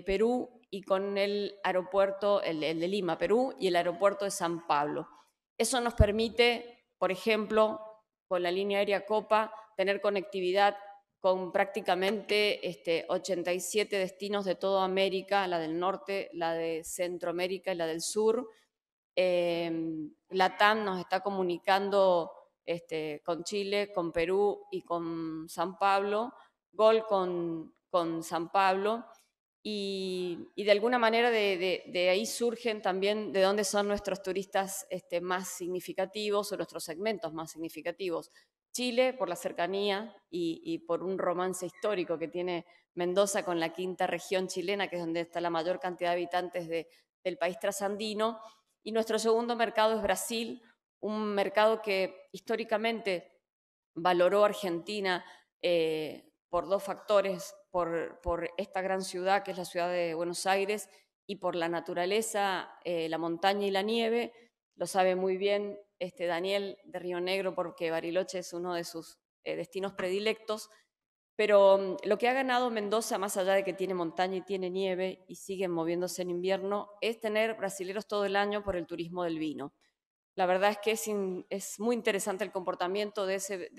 Perú y con el aeropuerto, el, de Lima, Perú, y el aeropuerto de San Pablo. Eso nos permite, por ejemplo, con la línea aérea Copa, tener conectividad con prácticamente 87 este, destinos de toda América, la del norte, la de Centroamérica y la del sur. Em, la TAM nos está comunicando este, con Chile, con Perú y con San Pablo, Gol con San Pablo. Y, de alguna manera de, ahí surgen también de dónde son nuestros turistas este, más significativos o nuestros segmentos más significativos. Chile por la cercanía y, por un romance histórico que tiene Mendoza con la quinta región chilena, que es donde está la mayor cantidad de habitantes del país trasandino. Y nuestro segundo mercado es Brasil, un mercado que históricamente valoró Argentina eh, por dos factores por, esta gran ciudad que es la ciudad de Buenos Aires y por la naturaleza, eh, la montaña y la nieve. Lo sabe muy bien este Daniel de Río Negro porque Bariloche es uno de sus eh, destinos predilectos. Pero mm, lo que ha ganado Mendoza, más allá de que tiene montaña y tiene nieve y sigue moviéndose en invierno, es tener brasileros todo el año por el turismo del vino. La verdad es que es, muy interesante el comportamiento de ese,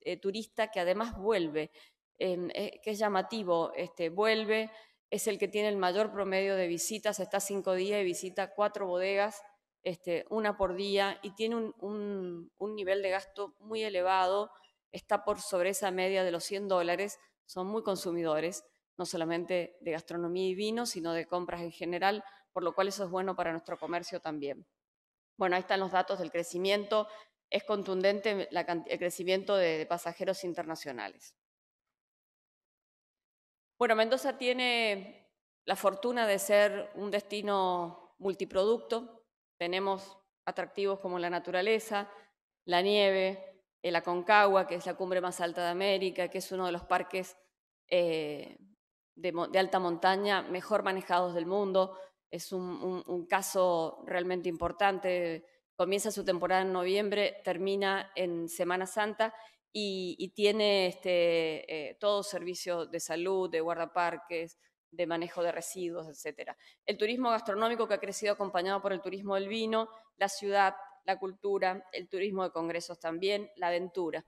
eh, turista que además vuelve eh, que es llamativo, este, vuelve, es el que tiene el mayor promedio de visitas, está cinco días y visita cuatro bodegas, este, una por día, y tiene un, un nivel de gasto muy elevado, está por sobre esa media de los 100 dólares, son muy consumidores, no solamente de gastronomía y vino, sino de compras en general, por lo cual eso es bueno para nuestro comercio también. Bueno, ahí están los datos del crecimiento, es contundente el crecimiento de pasajeros internacionales. Bueno, Mendoza tiene la fortuna de ser un destino multiproducto. Tenemos atractivos como la naturaleza, la nieve, el Aconcagua, que es la cumbre más alta de América, que es uno de los parques eh, de, alta montaña mejor manejados del mundo. Es un, un caso realmente importante. Comienza su temporada en noviembre, termina en Semana Santa y, tiene este, eh, de salud, de guardaparques, de manejo de residuos, etc. El turismo gastronómico que ha crecido acompañado por el turismo del vino, la ciudad, la cultura, el turismo de congresos también, la aventura.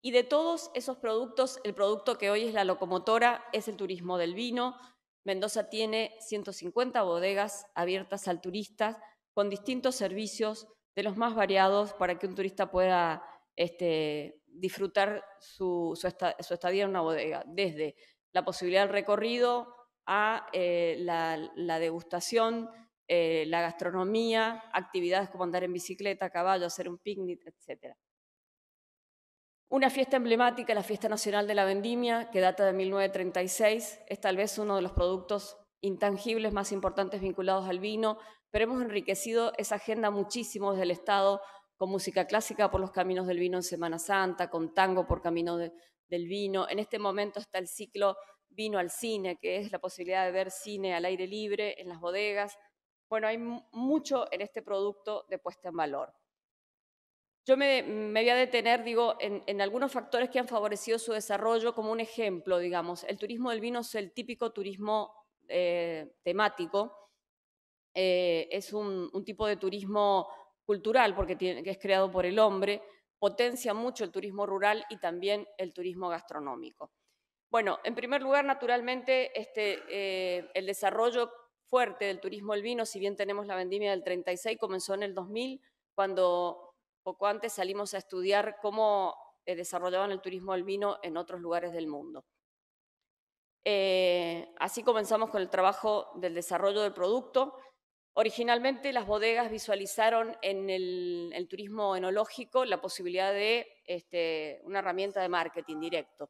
Y de todos esos productos, el producto que hoy es la locomotora es el turismo del vino. Mendoza tiene 150 bodegas abiertas al turista con distintos servicios de los más variados para que un turista pueda este, disfrutar su, estadía en una bodega, desde la posibilidad del recorrido a eh, la, degustación, eh, la gastronomía, actividades como andar en bicicleta, caballo, hacer un picnic, etc. Una fiesta emblemática, la Fiesta Nacional de la Vendimia, que data de 1936, es tal vez uno de los productos intangibles más importantes vinculados al vino, pero hemos enriquecido esa agenda muchísimo desde el Estado con música clásica por los caminos del vino en Semana Santa, con tango por camino del vino. En este momento está el ciclo vino al cine, que es la posibilidad de ver cine al aire libre, en las bodegas. Bueno, hay mucho en este producto de puesta en valor. Yo me, voy a detener, digo, en, algunos factores que han favorecido su desarrollo como un ejemplo, digamos. El turismo del vino es el típico turismo eh, temático. Eh, es un tipo de turismo cultural, porque es creado por el hombre, potencia mucho el turismo rural y también el turismo gastronómico. Bueno, en primer lugar, naturalmente, este, eh, el desarrollo fuerte del turismo del vino, si bien tenemos la vendimia del 36, comenzó en el 2000, cuando poco antes salimos a estudiar cómo eh, desarrollaban el turismo albino vino en otros lugares del mundo. Eh, así comenzamos con el trabajo del desarrollo del producto, Originalmente las bodegas visualizaron en el, turismo enológico la posibilidad de este, una herramienta de marketing directo,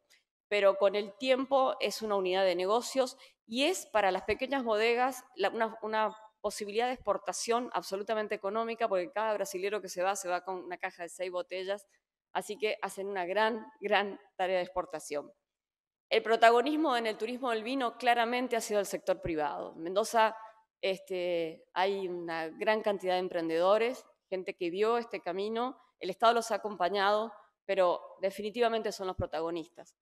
pero con el tiempo es una unidad de negocios y es para las pequeñas bodegas una, una, posibilidad de exportación absolutamente económica, porque cada brasilero que se va se va con una caja de seis botellas, así que hacen una gran, gran tarea de exportación. El protagonismo en el turismo del vino claramente ha sido el sector privado. Mendoza este, hay una gran cantidad de emprendedores, gente que vio este camino, el Estado los ha acompañado, pero definitivamente son los protagonistas.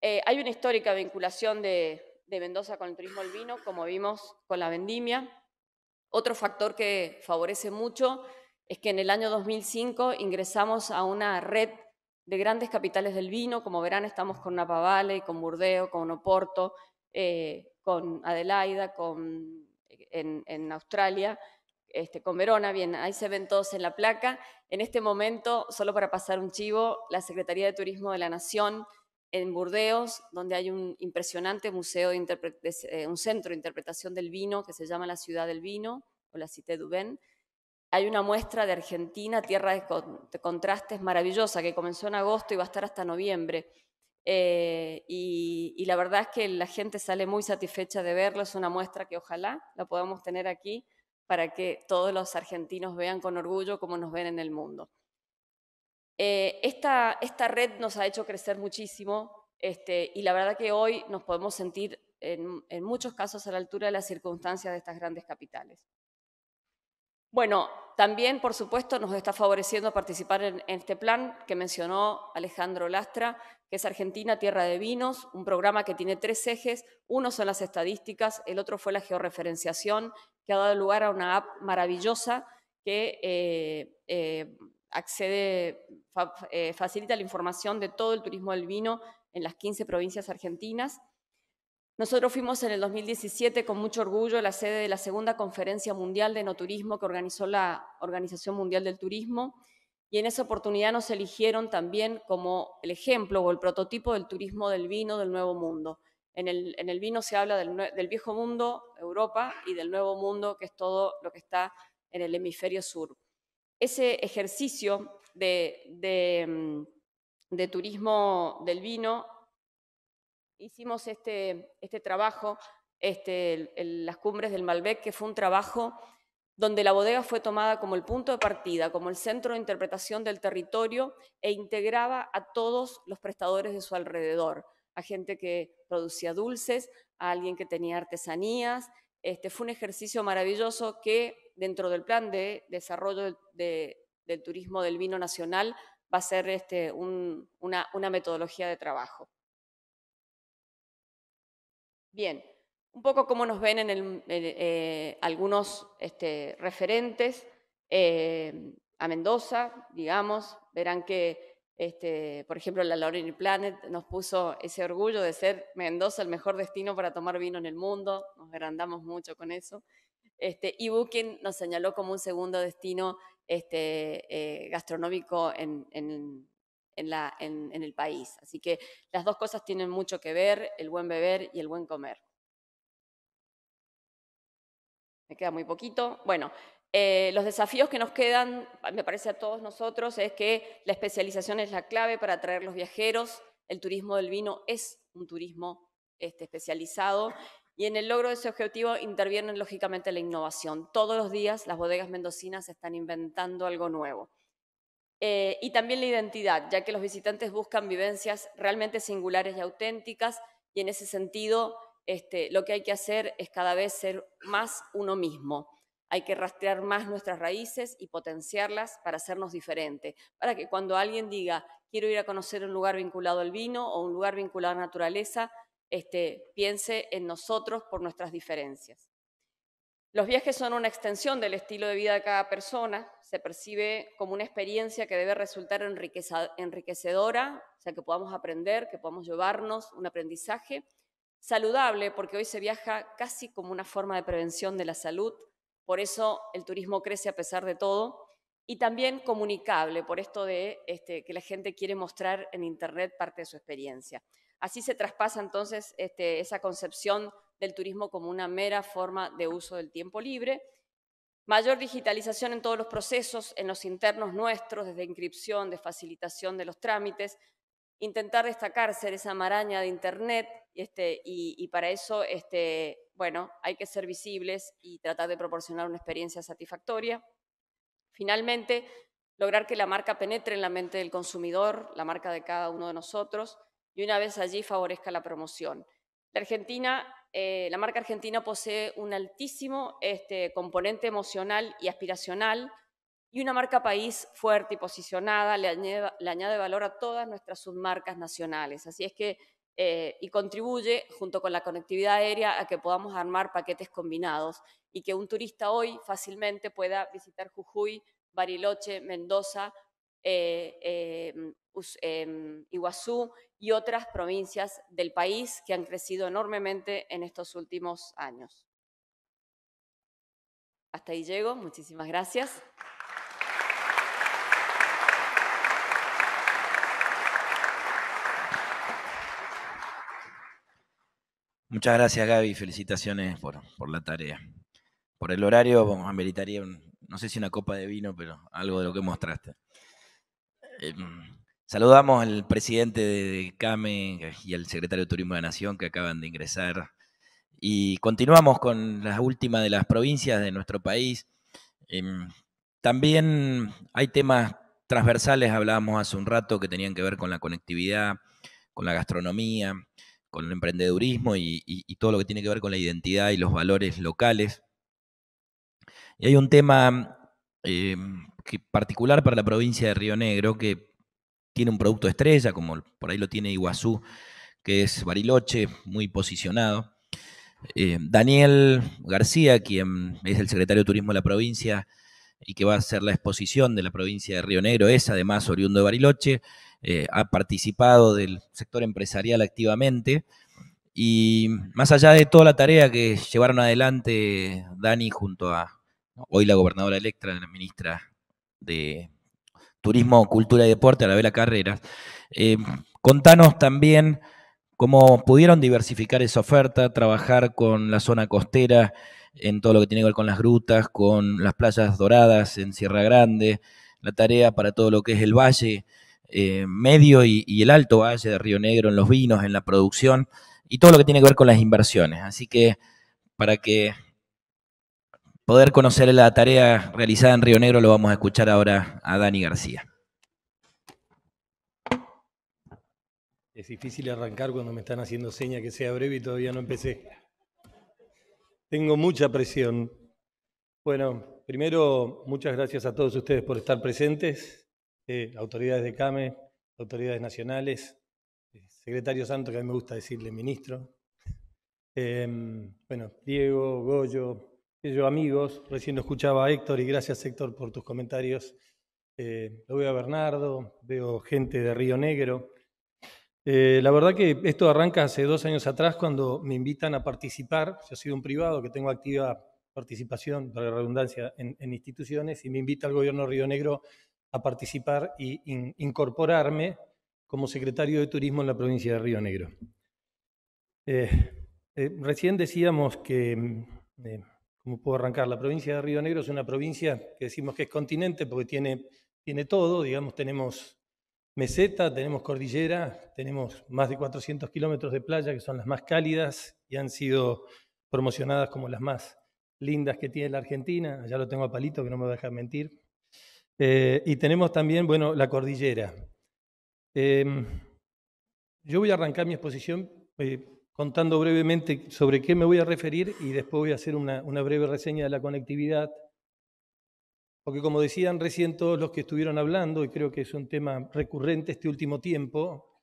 Eh, hay una histórica vinculación de, Mendoza con el turismo del vino, como vimos con la vendimia. Otro factor que favorece mucho es que en el año 2005 ingresamos a una red de grandes capitales del vino, como verán estamos con Napa Valley, con Burdeo, con Oporto, eh, con Adelaida, con en, Australia, este, con Verona, bien, ahí se ven todos en la placa. En este momento, solo para pasar un chivo, la Secretaría de Turismo de la Nación en Burdeos, donde hay un impresionante museo de, eh, un centro de interpretación del vino que se llama la Ciudad del Vino o la Cité du Vin. Hay una muestra de Argentina, Tierra de Contrastes maravillosa, que comenzó en agosto y va a estar hasta noviembre. Eh, y, la verdad es que la gente sale muy satisfecha de verlo, es una muestra que ojalá la podamos tener aquí para que todos los argentinos vean con orgullo cómo nos ven en el mundo. Eh, esta, red nos ha hecho crecer muchísimo este, y la verdad que hoy nos podemos sentir en muchos casos a la altura de las circunstancias de estas grandes capitales. Bueno, también, por supuesto, nos está favoreciendo participar en, este plan que mencionó Alejandro Lastra, que es Argentina Tierra de Vinos, un programa que tiene tres ejes. Uno son las estadísticas, el otro fue la georreferenciación, que ha dado lugar a una app maravillosa que eh, eh, accede, eh, facilita la información de todo el turismo del vino en las 15 provincias argentinas. Nosotros fuimos en el 2017 con mucho orgullo la sede de la segunda conferencia mundial de Turismo que organizó la Organización Mundial del Turismo y en esa oportunidad nos eligieron también como el ejemplo o el prototipo del turismo del vino del Nuevo Mundo. En el, en el vino se habla del, viejo mundo, Europa, y del nuevo mundo, que es todo lo que está en el hemisferio sur. Ese ejercicio de, de mm, turismo del vino hicimos este, este trabajo, este, las cumbres del Malbec, que fue un trabajo donde la bodega fue tomada como el punto de partida, como el centro de interpretación del territorio e integraba a todos los prestadores de su alrededor, a gente que producía dulces, a alguien que tenía artesanías. Este, fue un ejercicio maravilloso que dentro del plan de desarrollo del turismo del vino nacional va a ser este, una metodología de trabajo. Bien, un poco como nos ven en eh, algunos este, referentes eh, a Mendoza, digamos, verán que, este, por ejemplo, la Lorraine Planet nos puso ese orgullo de ser Mendoza el mejor destino para tomar vino en el mundo, nos agrandamos mucho con eso. Este, y Booking nos señaló como un segundo destino este, eh, gastronómico en, en, en, el país. Así que las dos cosas tienen mucho que ver, el buen beber y el buen comer. Me queda muy poquito. Bueno, eh, los desafíos que nos quedan, me parece a todos nosotros, es que la especialización es la clave para atraer los viajeros. El turismo del vino es un turismo este, especializado y en el logro de ese objetivo intervienen lógicamente la innovación. Todos los días las bodegas mendocinas están inventando algo nuevo. Eh, y también la identidad, ya que los visitantes buscan vivencias realmente singulares y auténticas, y en ese sentido este, lo que hay que hacer es cada vez ser más uno mismo. Hay que rastrear más nuestras raíces y potenciarlas para hacernos diferentes, para que cuando alguien diga, quiero ir a conocer un lugar vinculado al vino o un lugar vinculado a la naturaleza, este, piense en nosotros por nuestras diferencias. Los viajes son una extensión del estilo de vida de cada persona, se percibe como una experiencia que debe resultar enriquecedora, o sea, que podamos aprender, que podamos llevarnos un aprendizaje saludable, porque hoy se viaja casi como una forma de prevención de la salud, por eso el turismo crece a pesar de todo, y también comunicable, por esto de este, que la gente quiere mostrar en Internet parte de su experiencia. Así se traspasa entonces este, esa concepción del turismo como una mera forma de uso del tiempo libre. Mayor digitalización en todos los procesos, en los internos nuestros, desde inscripción, de facilitación de los trámites. Intentar destacar ser esa maraña de Internet este, y, y, para eso, este, bueno, hay que ser visibles y tratar de proporcionar una experiencia satisfactoria. Finalmente, lograr que la marca penetre en la mente del consumidor, la marca de cada uno de nosotros, y una vez allí favorezca la promoción. La Argentina eh, la marca argentina posee un altísimo este, componente emocional y aspiracional y una marca país fuerte y posicionada le añade, valor a todas nuestras submarcas nacionales. Así es que, eh, y contribuye junto con la conectividad aérea a que podamos armar paquetes combinados y que un turista hoy fácilmente pueda visitar Jujuy, Bariloche, Mendoza eh, eh, mm, em, Iguazú y otras provincias del país que han crecido enormemente en estos últimos años. Hasta ahí llego, muchísimas gracias. Muchas gracias Gaby, felicitaciones por, por, la tarea. Por el horario, a un, no sé si una copa de vino, pero algo de lo que mostraste. Eh, saludamos al presidente de CAME y al secretario de Turismo de la Nación que acaban de ingresar. Y continuamos con la última de las provincias de nuestro país. Em, también hay temas transversales, hablábamos hace un rato, que tenían que ver con la conectividad, con la gastronomía, con el emprendedurismo y todo lo que tiene que ver con la identidad y los valores locales. Y hay un tema Em, particular para la provincia de Río Negro, que tiene un producto estrella, como por ahí lo tiene Iguazú, que es Bariloche, muy posicionado. Em, Daniel García, quien es el secretario de Turismo de la provincia y que va a hacer la exposición de la provincia de Río Negro, es además oriundo de Bariloche, eh, ha participado del sector empresarial activamente. Y más allá de toda la tarea que llevaron adelante Dani junto a Hoy la gobernadora electra, la ministra de Turismo, Cultura y Deporte, Arabela Carreras. Em, contanos también cómo pudieron diversificar esa oferta, trabajar con la zona costera en todo lo que tiene que ver con las grutas, con las playas doradas en Sierra Grande, la tarea para todo lo que es el valle eh, medio y, el alto valle de Río Negro en los vinos, en la producción y todo lo que tiene que ver con las inversiones. Así que para que poder conocer la tarea realizada en Río Negro, lo vamos a escuchar ahora a Dani García. Es difícil arrancar cuando me están haciendo señas, que sea breve y todavía no empecé. Tengo mucha presión. Bueno, primero, muchas gracias a todos ustedes por estar presentes, eh, autoridades de CAME, autoridades nacionales, eh, secretario Santo, que a mí me gusta decirle ministro. Em, bueno, Diego, Goyo, yo amigos, recién lo escuchaba a Héctor y gracias Héctor por tus comentarios. Eh, lo veo a Bernardo, veo gente de Río Negro. Eh, la verdad que esto arranca hace dos años atrás cuando me invitan a participar. Yo he sido un privado que tengo activa participación, para la redundancia, en, instituciones y me invita al gobierno de Río Negro a participar e incorporarme como secretario de Turismo en la provincia de Río Negro. Eh, recién decíamos que mm, ¿Cómo puedo arrancar, la provincia de Río Negro es una provincia que decimos que es continente porque tiene, tiene todo, digamos, tenemos meseta, tenemos cordillera, tenemos más de 400 kilómetros de playa que son las más cálidas y han sido promocionadas como las más lindas que tiene la Argentina, allá lo tengo a palito que no me voy a dejar mentir, eh, y tenemos también, bueno, la cordillera. Em, yo voy a arrancar mi exposición eh, contando brevemente sobre qué me voy a referir y después voy a hacer una, breve reseña de la conectividad. Porque como decían recién todos los que estuvieron hablando, y creo que es un tema recurrente este último tiempo,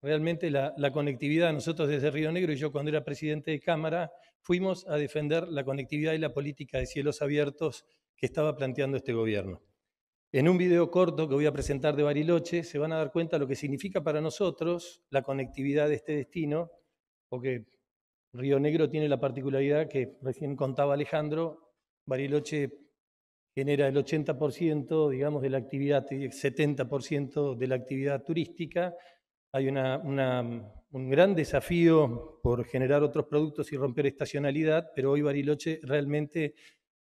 realmente la, la, conectividad, nosotros desde Río Negro y yo cuando era presidente de Cámara, fuimos a defender la conectividad y la política de cielos abiertos que estaba planteando este gobierno. En un video corto que voy a presentar de Bariloche, se van a dar cuenta lo que significa para nosotros la conectividad de este destino porque Río Negro tiene la particularidad que recién contaba Alejandro, Bariloche genera el 80%, digamos, de la actividad, 70% de la actividad turística. Hay un gran desafío por generar otros productos y romper estacionalidad, pero hoy Bariloche realmente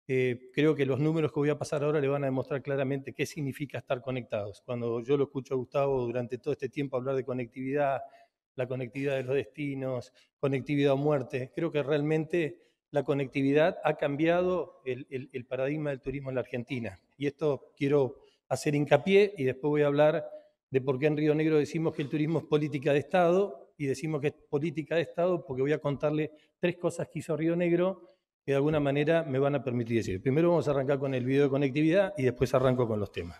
eh, creo que los números que voy a pasar ahora le van a demostrar claramente qué significa estar conectados. Cuando yo lo escucho a Gustavo durante todo este tiempo hablar de conectividad, la conectividad de los destinos, conectividad o muerte. Creo que realmente la conectividad ha cambiado el, paradigma del turismo en la Argentina. Y esto quiero hacer hincapié y después voy a hablar de por qué en Río Negro decimos que el turismo es política de Estado y decimos que es política de Estado porque voy a contarle tres cosas que hizo Río Negro que de alguna manera me van a permitir decir. Primero vamos a arrancar con el video de conectividad y después arranco con los temas.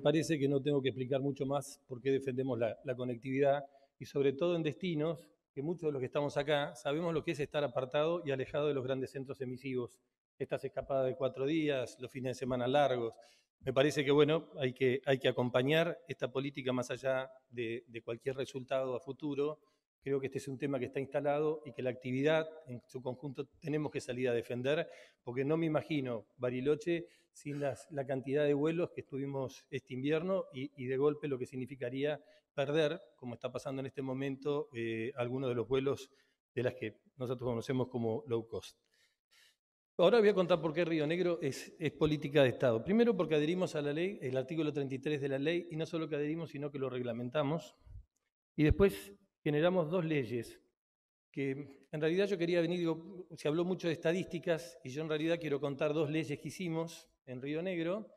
parece que no tengo que explicar mucho más por qué defendemos la, conectividad y sobre todo en destinos que muchos de los que estamos acá sabemos lo que es estar apartado y alejado de los grandes centros emisivos, estas escapadas de cuatro días, los fines de semana largos. Me parece que, bueno, hay que, hay que acompañar esta política más allá de, de cualquier resultado a futuro. Creo que este es un tema que está instalado y que la actividad en su conjunto tenemos que salir a defender, porque no me imagino Bariloche sin la cantidad de vuelos que estuvimos este invierno y, de golpe lo que significaría perder, como está pasando en este momento, eh, algunos de los vuelos de las que nosotros conocemos como low cost. Ahora voy a contar por qué Río Negro es, política de Estado. Primero porque adherimos a la ley, el artículo 33 de la ley, y no solo que adherimos, sino que lo reglamentamos. Y después generamos dos leyes, que en realidad yo quería venir, se habló mucho de estadísticas, y yo en realidad quiero contar dos leyes que hicimos, en Río Negro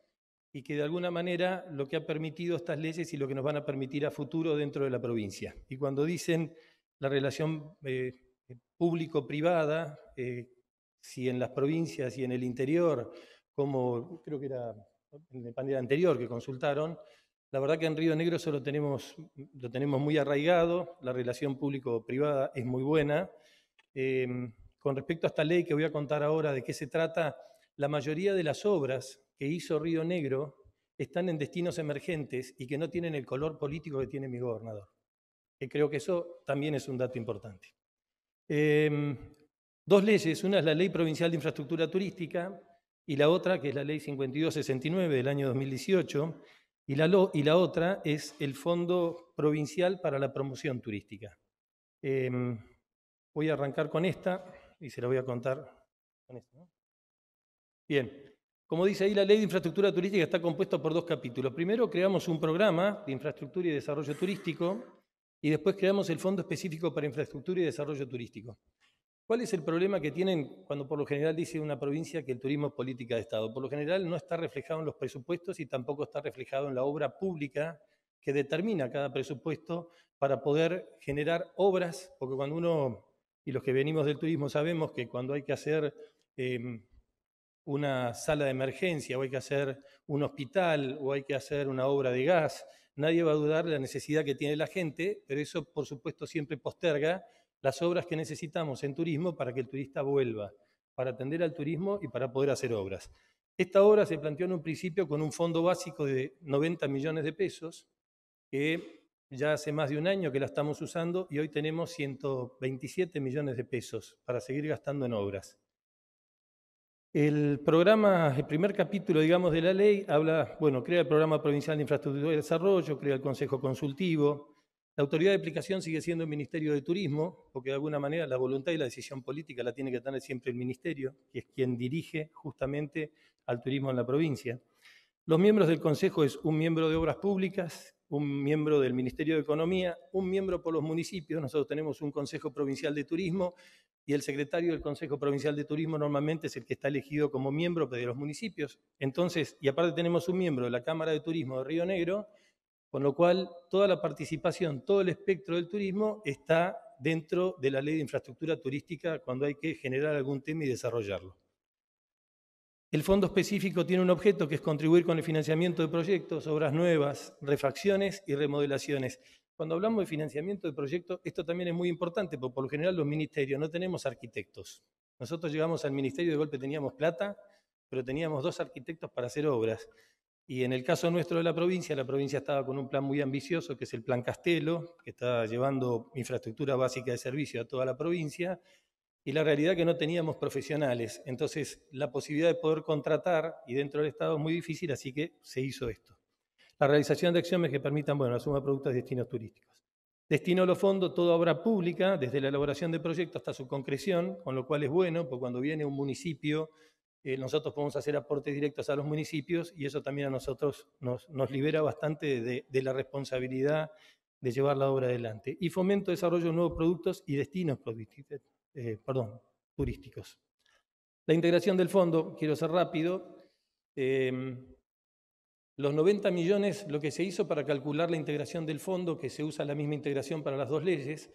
y que de alguna manera lo que ha permitido estas leyes y lo que nos van a permitir a futuro dentro de la provincia. Y cuando dicen la relación eh, público-privada, eh, si en las provincias y en el interior, como creo que era en el panel anterior que consultaron, la verdad que en Río Negro eso lo tenemos, lo tenemos muy arraigado, la relación público-privada es muy buena. Eh, con respecto a esta ley que voy a contar ahora de qué se trata, la mayoría de las obras que hizo Río Negro están en destinos emergentes y que no tienen el color político que tiene mi gobernador. creo que eso también es un dato importante. Em, dos leyes, una es la Ley Provincial de Infraestructura Turística y la otra, que es la Ley 5269 del año 2018, y la, otra es el Fondo Provincial para la Promoción Turística. Em, voy a arrancar con esta y se la voy a contar con esta. Bien, como dice ahí, la ley de infraestructura turística está compuesta por dos capítulos. Primero creamos un programa de infraestructura y desarrollo turístico y después creamos el Fondo Específico para Infraestructura y Desarrollo Turístico. ¿Cuál es el problema que tienen cuando por lo general dice una provincia que el turismo es política de Estado? Por lo general no está reflejado en los presupuestos y tampoco está reflejado en la obra pública que determina cada presupuesto para poder generar obras, porque cuando uno, y los que venimos del turismo sabemos que cuando hay que hacer... Em, una sala de emergencia o hay que hacer un hospital o hay que hacer una obra de gas. Nadie va a dudar de la necesidad que tiene la gente, pero eso por supuesto siempre posterga las obras que necesitamos en turismo para que el turista vuelva, para atender al turismo y para poder hacer obras. Esta obra se planteó en un principio con un fondo básico de 90 millones de pesos, que ya hace más de un año que la estamos usando y hoy tenemos 127 millones de pesos para seguir gastando en obras. El programa, el primer capítulo, digamos, de la ley habla, bueno, crea el programa provincial de infraestructura y desarrollo, crea el consejo consultivo. La autoridad de aplicación sigue siendo el Ministerio de Turismo, porque de alguna manera la voluntad y la decisión política la tiene que tener siempre el Ministerio, que es quien dirige justamente al turismo en la provincia. Los miembros del consejo es un miembro de Obras Públicas, un miembro del Ministerio de Economía, un miembro por los municipios. Nosotros tenemos un Consejo Provincial de Turismo y el secretario del Consejo Provincial de Turismo normalmente es el que está elegido como miembro de los municipios. Entonces, y aparte tenemos un miembro de la Cámara de Turismo de Río Negro, con lo cual toda la participación, todo el espectro del turismo está dentro de la ley de infraestructura turística cuando hay que generar algún tema y desarrollarlo. El fondo específico tiene un objeto que es contribuir con el financiamiento de proyectos, obras nuevas, refacciones y remodelaciones. Cuando hablamos de financiamiento de proyectos, esto también es muy importante, porque por lo general los ministerios no tenemos arquitectos. Nosotros llegamos al ministerio y de golpe teníamos plata, pero teníamos dos arquitectos para hacer obras. Y en el caso nuestro de la provincia, la provincia estaba con un plan muy ambicioso, que es el Plan Castelo, que está llevando infraestructura básica de servicio a toda la provincia, y la realidad es que no teníamos profesionales. Entonces, la posibilidad de poder contratar y dentro del Estado es muy difícil, así que se hizo esto. La realización de acciones que permitan, bueno, la suma de productos y destinos turísticos. destino los fondos toda obra pública, desde la elaboración de proyectos hasta su concreción, con lo cual es bueno, porque cuando viene un municipio, eh, nosotros podemos hacer aportes directos a los municipios y eso también a nosotros nos, libera bastante de, la responsabilidad de llevar la obra adelante. Y fomento, desarrollo de nuevos productos y destinos eh, turísticos. La integración del fondo, quiero ser rápido, em, los 90 millones, lo que se hizo para calcular la integración del fondo, que se usa la misma integración para las dos leyes,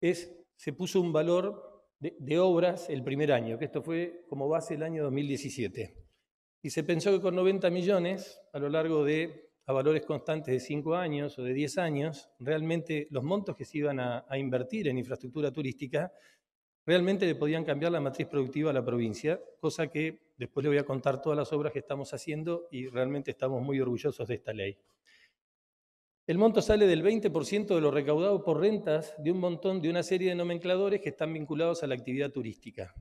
es, se puso un valor de, obras el primer año, que esto fue como base el año 2017. Y se pensó que con 90 millones, a lo largo de a valores constantes de 5 años o de 10 años, realmente los montos que se iban a, invertir en infraestructura turística Realmente le podían cambiar la matriz productiva a la provincia, cosa que después le voy a contar todas las obras que estamos haciendo y realmente estamos muy orgullosos de esta ley. El monto sale del 20% de lo recaudado por rentas de un montón de una serie de nomencladores que están vinculados a la actividad turística.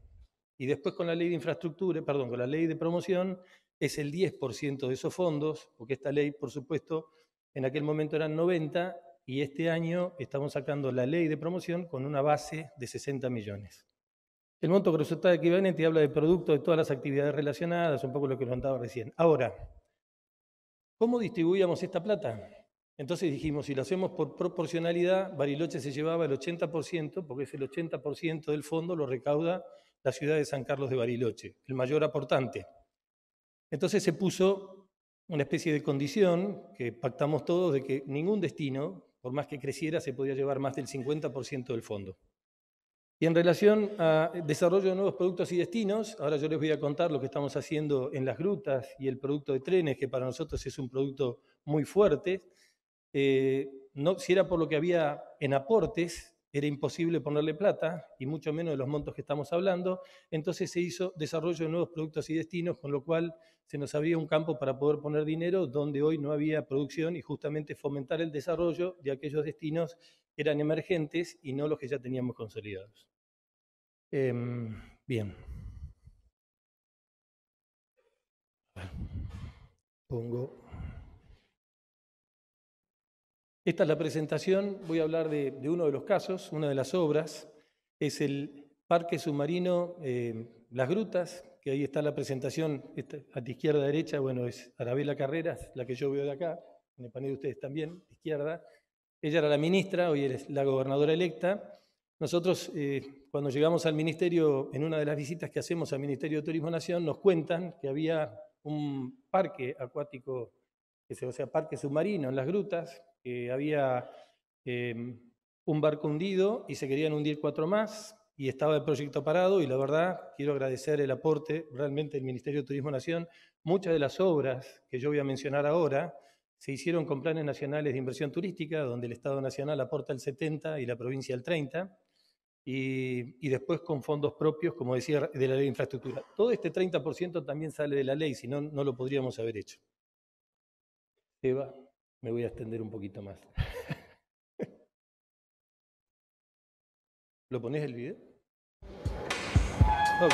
Y después con la ley de infraestructura, perdón, con la ley de promoción es el 10% de esos fondos, porque esta ley, por supuesto, en aquel momento eran 90 y este año estamos sacando la ley de promoción con una base de 60 millones. El monto viene equivalente habla de producto de todas las actividades relacionadas, un poco lo que contaba recién. Ahora, ¿cómo distribuíamos esta plata? Entonces dijimos, si lo hacemos por proporcionalidad, Bariloche se llevaba el 80%, porque es el 80% del fondo lo recauda la ciudad de San Carlos de Bariloche, el mayor aportante. Entonces se puso una especie de condición que pactamos todos de que ningún destino por más que creciera, se podía llevar más del 50% del fondo. Y en relación a desarrollo de nuevos productos y destinos, ahora yo les voy a contar lo que estamos haciendo en las grutas y el producto de trenes, que para nosotros es un producto muy fuerte. Eh, no, si era por lo que había en aportes, era imposible ponerle plata, y mucho menos de los montos que estamos hablando, entonces se hizo desarrollo de nuevos productos y destinos, con lo cual se nos abría un campo para poder poner dinero donde hoy no había producción y justamente fomentar el desarrollo de aquellos destinos que eran emergentes y no los que ya teníamos consolidados. Em, bien. Pongo esta es la presentación, voy a hablar de, uno de los casos, una de las obras, es el Parque Submarino eh, Las Grutas, que ahí está la presentación, a la izquierda, a derecha, bueno, es Arabela Carreras, la que yo veo de acá, en el panel de ustedes también, izquierda. Ella era la ministra, hoy es la gobernadora electa. Nosotros, eh, cuando llegamos al ministerio, en una de las visitas que hacemos al Ministerio de Turismo Nación, nos cuentan que había un parque acuático, que se, o sea, parque submarino en las grutas, que eh, había em, un barco hundido y se querían hundir cuatro más y estaba el proyecto parado y la verdad quiero agradecer el aporte realmente del Ministerio de Turismo Nación. Muchas de las obras que yo voy a mencionar ahora se hicieron con planes nacionales de inversión turística, donde el Estado Nacional aporta el 70 y la provincia el 30, y, y después con fondos propios, como decía, de la ley de infraestructura. Todo este 30% también sale de la ley, si no, no lo podríamos haber hecho. Eva me voy a extender un poquito más. ¿Lo pones el video? No,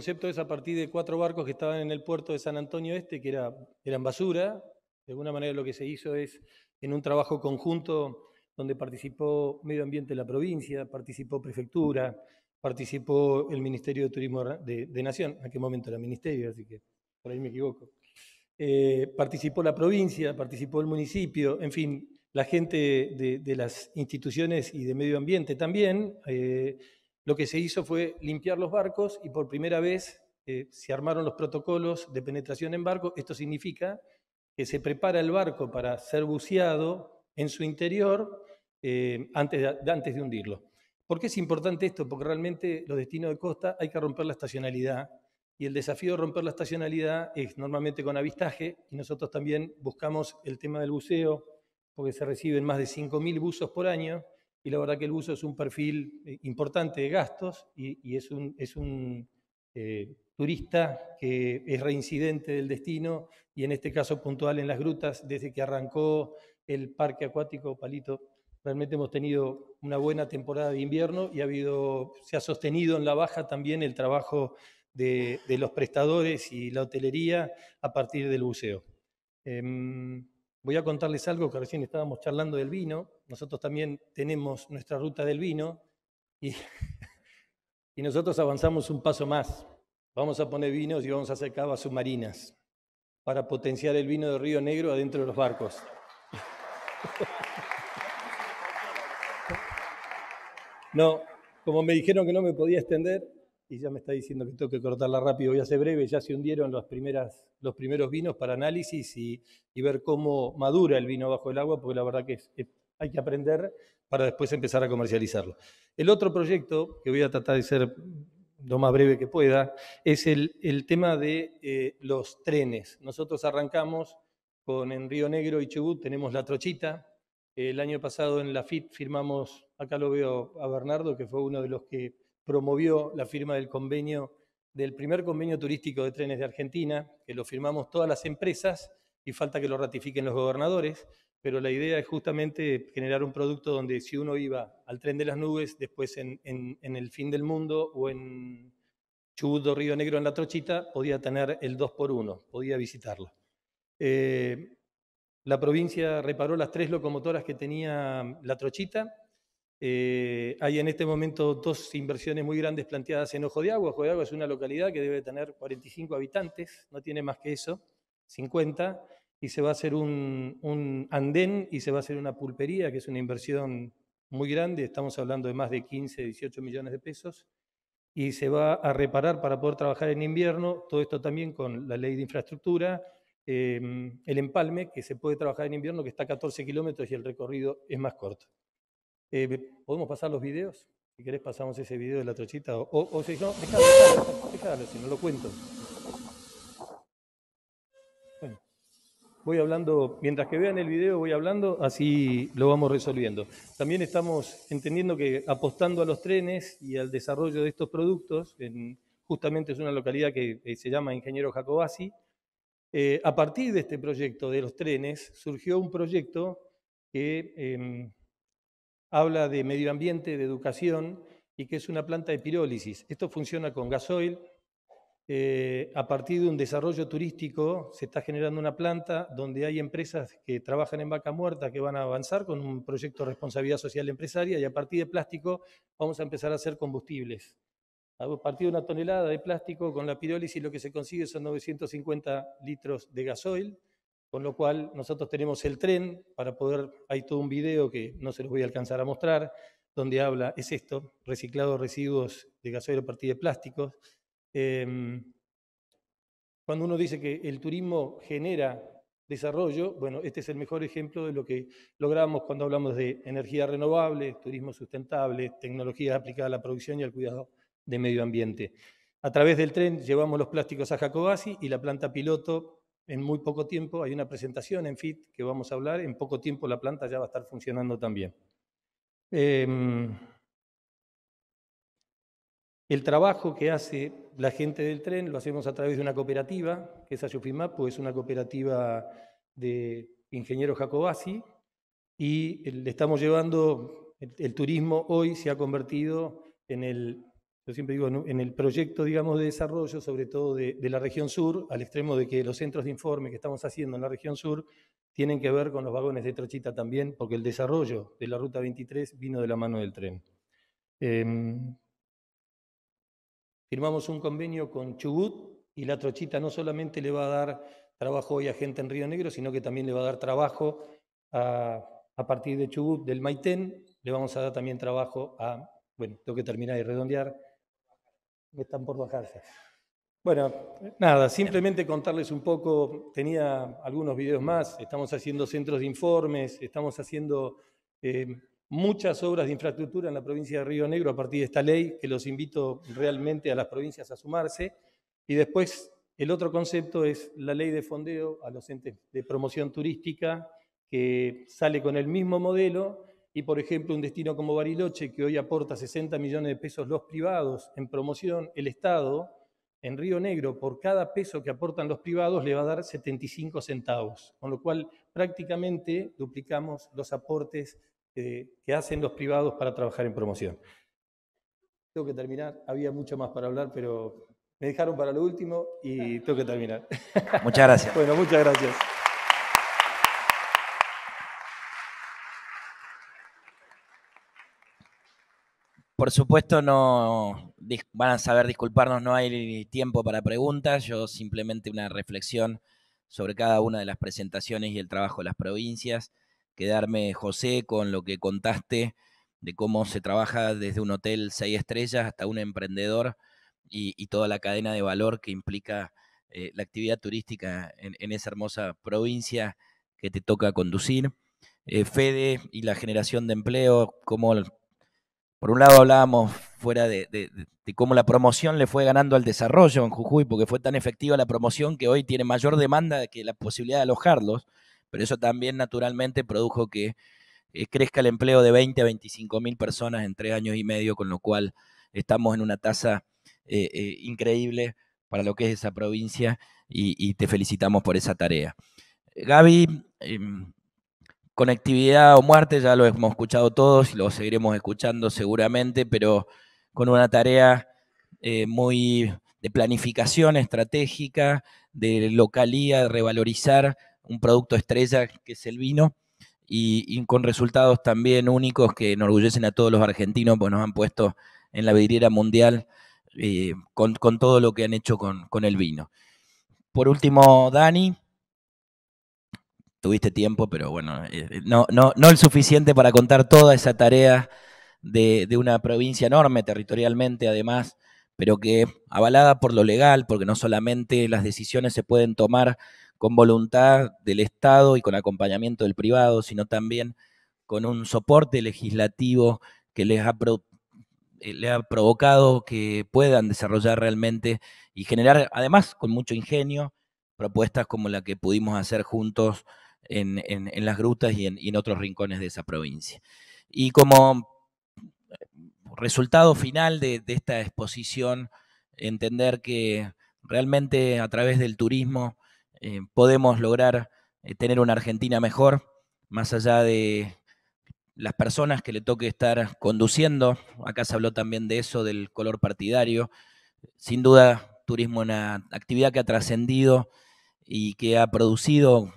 concepto es a partir de cuatro barcos que estaban en el puerto de San Antonio Este, que era, eran basura. De alguna manera lo que se hizo es, en un trabajo conjunto donde participó Medio Ambiente de la provincia, participó Prefectura, participó el Ministerio de Turismo de, de Nación, en aquel momento era Ministerio, así que por ahí me equivoco. Eh, participó la provincia, participó el municipio, en fin, la gente de, de las instituciones y de medio ambiente también. Eh, lo que se hizo fue limpiar los barcos y por primera vez eh, se armaron los protocolos de penetración en barco. Esto significa que se prepara el barco para ser buceado en su interior eh, antes, de, antes de hundirlo. ¿Por qué es importante esto? Porque realmente los destinos de costa hay que romper la estacionalidad y el desafío de romper la estacionalidad es normalmente con avistaje y nosotros también buscamos el tema del buceo porque se reciben más de 5.000 buzos por año y la verdad que el buceo es un perfil eh, importante de gastos y, es un, es un eh, turista que es reincidente del destino y en este caso puntual en las grutas, desde que arrancó el parque acuático Palito, realmente hemos tenido una buena temporada de invierno y ha habido, se ha sostenido en la baja también el trabajo de, los prestadores y la hotelería a partir del buceo. Em, Voy a contarles algo que recién estábamos charlando del vino. Nosotros también tenemos nuestra ruta del vino y, nosotros avanzamos un paso más. Vamos a poner vinos y vamos a hacer cavas submarinas para potenciar el vino de Río Negro adentro de los barcos. No, como me dijeron que no me podía extender, y ya me está diciendo que tengo que cortarla rápido, voy a ser breve, ya se hundieron los, primeras, los primeros vinos para análisis y, ver cómo madura el vino bajo el agua, porque la verdad que hay que aprender para después empezar a comercializarlo. El otro proyecto, que voy a tratar de ser lo más breve que pueda, es el, el tema de eh, los trenes. Nosotros arrancamos con en Río Negro y Chubut, tenemos la trochita. El año pasado en la FIT firmamos, acá lo veo a Bernardo, que fue uno de los que promovió la firma del convenio, del primer convenio turístico de trenes de Argentina, que lo firmamos todas las empresas y falta que lo ratifiquen los gobernadores, pero la idea es justamente generar un producto donde si uno iba al tren de las nubes, después en, el fin del mundo o en Chubut Río Negro en la Trochita, podía tener el 2 por 1 podía visitarlo. Eh, la provincia reparó las tres locomotoras que tenía la Trochita eh, hay en este momento dos inversiones muy grandes planteadas en Ojo de Agua. Ojo de Agua es una localidad que debe tener 45 habitantes, no tiene más que eso, 50, y se va a hacer un, andén y se va a hacer una pulpería, que es una inversión muy grande, estamos hablando de más de 15, 18 millones de pesos, y se va a reparar para poder trabajar en invierno, todo esto también con la ley de infraestructura, eh, el empalme, que se puede trabajar en invierno, que está a 14 kilómetros y el recorrido es más corto. Eh, ¿Podemos pasar los videos? Si querés pasamos ese video de la trochita. O, si no, déjalo, déjalo, si no lo cuento. voy hablando, mientras que vean el video voy hablando, así lo vamos resolviendo. También estamos entendiendo que apostando a los trenes y al desarrollo de estos productos, justamente es una localidad que eh, se llama Ingeniero Jacobasi, eh, a partir de este proyecto de los trenes surgió un proyecto que em, habla de medio ambiente, de educación y que es una planta de pirólisis. Esto funciona con gasoil. Eh, a partir de un desarrollo turístico se está generando una planta donde hay empresas que trabajan en vaca muerta que van a avanzar con un proyecto de responsabilidad social empresaria y a partir de plástico vamos a empezar a hacer combustibles. A partir de una tonelada de plástico con la pirólisis lo que se consigue son 950 litros de gasoil con lo cual, nosotros tenemos el tren para poder, hay todo un video que no se los voy a alcanzar a mostrar, donde habla, es esto, reciclado residuos de gasoil a partir de plásticos. Em, cuando uno dice que el turismo genera desarrollo, bueno, este es el mejor ejemplo de lo que logramos cuando hablamos de energía renovable, turismo sustentable, tecnologías aplicadas a la producción y al cuidado de medio ambiente. A través del tren llevamos los plásticos a Jacobasi y la planta piloto en muy poco tiempo, hay una presentación en FIT que vamos a hablar, en poco tiempo la planta ya va a estar funcionando también. Em, el trabajo que hace la gente del tren lo hacemos a través de una cooperativa, que es Ayufimapo, pues es una cooperativa de ingenieros jacobasi, y le estamos llevando, el turismo hoy se ha convertido en el yo siempre digo, en el proyecto, digamos, de desarrollo, sobre todo de, la región sur, al extremo de que los centros de informe que estamos haciendo en la región sur tienen que ver con los vagones de Trochita también, porque el desarrollo de la Ruta 23 vino de la mano del tren. Em, firmamos un convenio con Chubut y la Trochita no solamente le va a dar trabajo hoy a gente en Río Negro, sino que también le va a dar trabajo a, partir de Chubut, del Maitén, le vamos a dar también trabajo a, bueno, tengo que terminar y redondear, están por bajarse. Bueno, nada, simplemente contarles un poco, tenía algunos videos más, estamos haciendo centros de informes, estamos haciendo eh, muchas obras de infraestructura en la provincia de Río Negro a partir de esta ley, que los invito realmente a las provincias a sumarse. Y después, el otro concepto es la ley de fondeo a los entes de promoción turística, que sale con el mismo modelo, y, por ejemplo, un destino como Bariloche, que hoy aporta 60 millones de pesos los privados en promoción, el Estado, en Río Negro, por cada peso que aportan los privados, le va a dar 75 centavos, con lo cual prácticamente duplicamos los aportes eh, que hacen los privados para trabajar en promoción. Tengo que terminar, había mucho más para hablar, pero me dejaron para lo último y tengo que terminar. Muchas gracias. bueno, muchas gracias. por supuesto no van a saber disculparnos, no hay tiempo para preguntas, yo simplemente una reflexión sobre cada una de las presentaciones y el trabajo de las provincias, quedarme José con lo que contaste de cómo se trabaja desde un hotel seis estrellas hasta un emprendedor y, toda la cadena de valor que implica eh, la actividad turística en, esa hermosa provincia que te toca conducir. Eh, Fede y la generación de empleo, cómo por un lado hablábamos fuera de, cómo la promoción le fue ganando al desarrollo en Jujuy, porque fue tan efectiva la promoción que hoy tiene mayor demanda que la posibilidad de alojarlos, pero eso también naturalmente produjo que eh, crezca el empleo de 20 a 25 mil personas en tres años y medio, con lo cual estamos en una tasa eh, eh, increíble para lo que es esa provincia y, y te felicitamos por esa tarea. Gaby, em, Conectividad o muerte, ya lo hemos escuchado todos y lo seguiremos escuchando seguramente, pero con una tarea eh, muy de planificación estratégica, de localía, de revalorizar un producto estrella que es el vino y, con resultados también únicos que enorgullecen a todos los argentinos, pues nos han puesto en la vidriera mundial eh, con, todo lo que han hecho con, con el vino. Por último, Dani, tuviste tiempo, pero bueno, eh, no, no, no el suficiente para contar toda esa tarea de, una provincia enorme territorialmente, además, pero que avalada por lo legal, porque no solamente las decisiones se pueden tomar con voluntad del Estado y con acompañamiento del privado, sino también con un soporte legislativo que les ha eh, provocado que puedan desarrollar realmente y generar, además, con mucho ingenio, propuestas como la que pudimos hacer juntos en, las grutas y en, otros rincones de esa provincia. Y como resultado final de, esta exposición, entender que realmente a través del turismo eh, podemos lograr eh, tener una Argentina mejor, más allá de las personas que le toque estar conduciendo. Acá se habló también de eso, del color partidario. Sin duda, turismo es una actividad que ha trascendido y que ha producido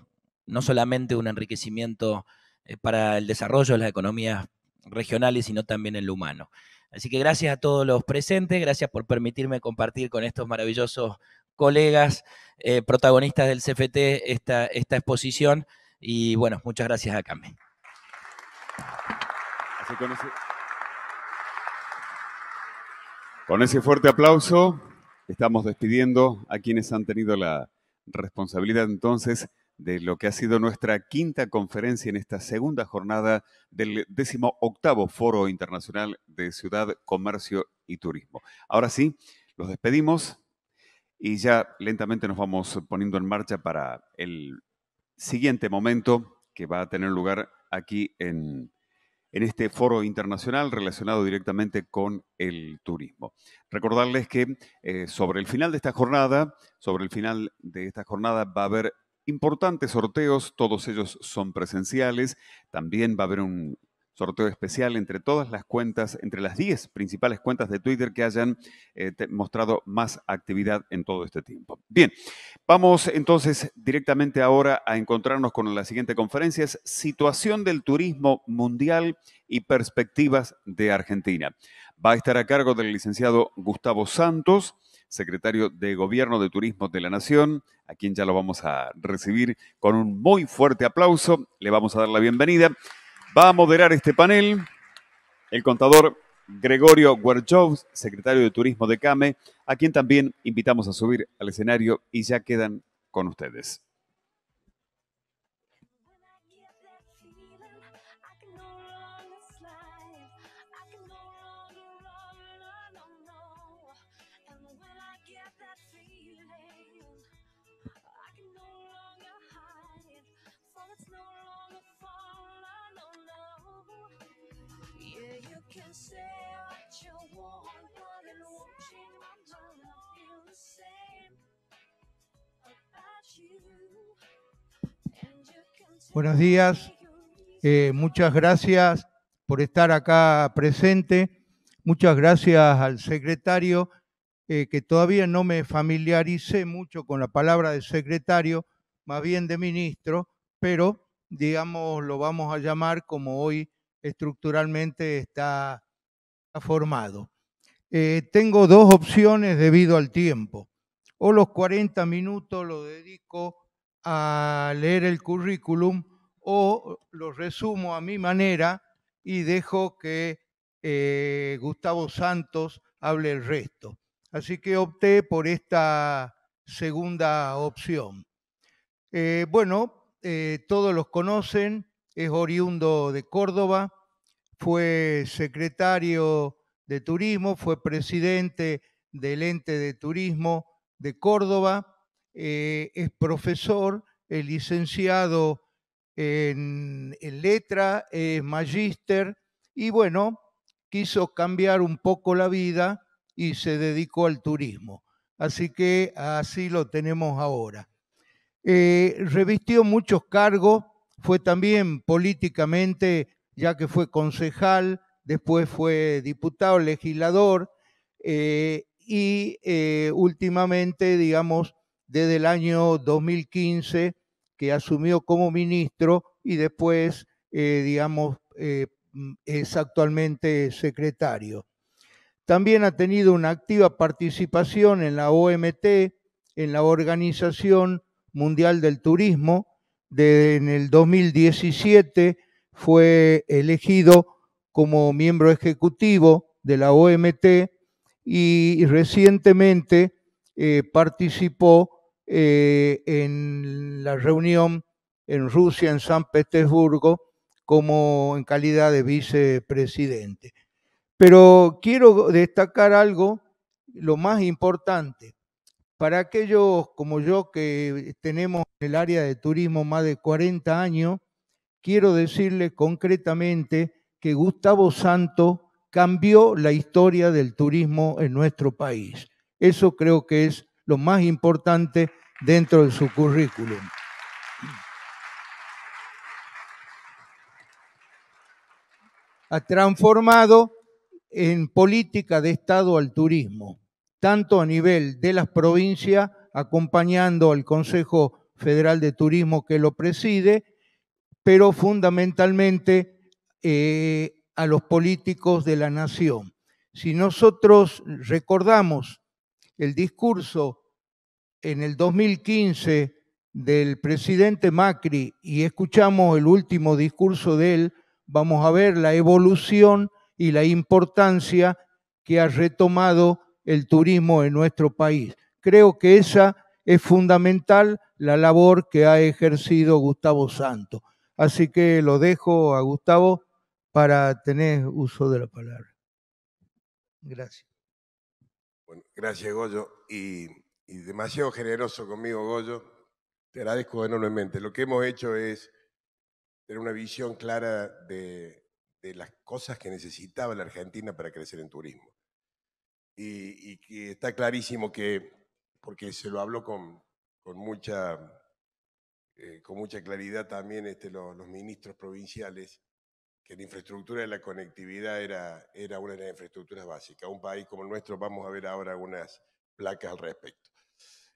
no solamente un enriquecimiento eh, para el desarrollo de las economías regionales, sino también en lo humano. Así que gracias a todos los presentes, gracias por permitirme compartir con estos maravillosos colegas, eh, protagonistas del CFT, esta, esta exposición. Y bueno, muchas gracias a Cami. con ese fuerte aplauso, estamos despidiendo a quienes han tenido la responsabilidad entonces de lo que ha sido nuestra quinta conferencia en esta segunda jornada del décimo octavo Foro Internacional de Ciudad, Comercio y Turismo. Ahora sí, los despedimos y ya lentamente nos vamos poniendo en marcha para el siguiente momento que va a tener lugar aquí en, este foro internacional relacionado directamente con el turismo. Recordarles que eh, sobre el final de esta jornada, sobre el final de esta jornada va a haber importantes sorteos, todos ellos son presenciales. También va a haber un sorteo especial entre todas las cuentas, entre las 10 principales cuentas de Twitter que hayan eh, mostrado más actividad en todo este tiempo. Bien, vamos entonces directamente ahora a encontrarnos con la siguiente conferencia, es Situación del Turismo Mundial y Perspectivas de Argentina. Va a estar a cargo del licenciado Gustavo Santos secretario de Gobierno de Turismo de la Nación, a quien ya lo vamos a recibir con un muy fuerte aplauso. Le vamos a dar la bienvenida. Va a moderar este panel el contador Gregorio Guerchows, secretario de Turismo de CAME, a quien también invitamos a subir al escenario y ya quedan con ustedes. Buenos días, eh, muchas gracias por estar acá presente, muchas gracias al secretario, eh, que todavía no me familiaricé mucho con la palabra de secretario, más bien de ministro, pero digamos lo vamos a llamar como hoy estructuralmente está formado. Eh, tengo dos opciones debido al tiempo. O los 40 minutos lo dedico a leer el currículum o lo resumo a mi manera y dejo que eh, Gustavo Santos hable el resto. Así que opté por esta segunda opción. Eh, bueno, eh, todos los conocen, es oriundo de Córdoba, fue secretario de Turismo, fue presidente del ente de turismo de Córdoba, eh, es profesor, es licenciado en, letra, es magíster y bueno, quiso cambiar un poco la vida y se dedicó al turismo. Así que así lo tenemos ahora. Eh, revistió muchos cargos, fue también políticamente, ya que fue concejal, después fue diputado, legislador, eh, y últimamente, digamos, desde el año 2015 que asumió como ministro y después, eh, digamos, eh, es actualmente secretario. También ha tenido una activa participación en la OMT, en la Organización Mundial del Turismo. en el 2017 fue elegido como miembro ejecutivo de la OMT y recientemente eh, participó eh, en la reunión en Rusia, en San Petersburgo, como en calidad de vicepresidente. Pero quiero destacar algo, lo más importante, para aquellos como yo que tenemos en el área de turismo más de 40 años, quiero decirle concretamente que Gustavo Santo cambió la historia del turismo en nuestro país. Eso creo que es lo más importante dentro de su currículum. Ha transformado en política de Estado al turismo, tanto a nivel de las provincias, acompañando al Consejo Federal de Turismo que lo preside, pero fundamentalmente eh, a los políticos de la nación. Si nosotros recordamos el discurso en el 2015 del presidente Macri y escuchamos el último discurso de él, vamos a ver la evolución y la importancia que ha retomado el turismo en nuestro país. Creo que esa es fundamental la labor que ha ejercido Gustavo Santo. Así que lo dejo a Gustavo para tener uso de la palabra. Gracias. Gracias, Goyo. Y, demasiado generoso conmigo, Goyo. Te agradezco enormemente. Lo que hemos hecho es tener una visión clara de, las cosas que necesitaba la Argentina para crecer en turismo. Y, que está clarísimo que, porque se lo habló con, mucha, eh, con mucha claridad también este, los ministros provinciales, que la infraestructura de la conectividad era, era una de las infraestructuras básicas. Un país como el nuestro, vamos a ver ahora algunas placas al respecto.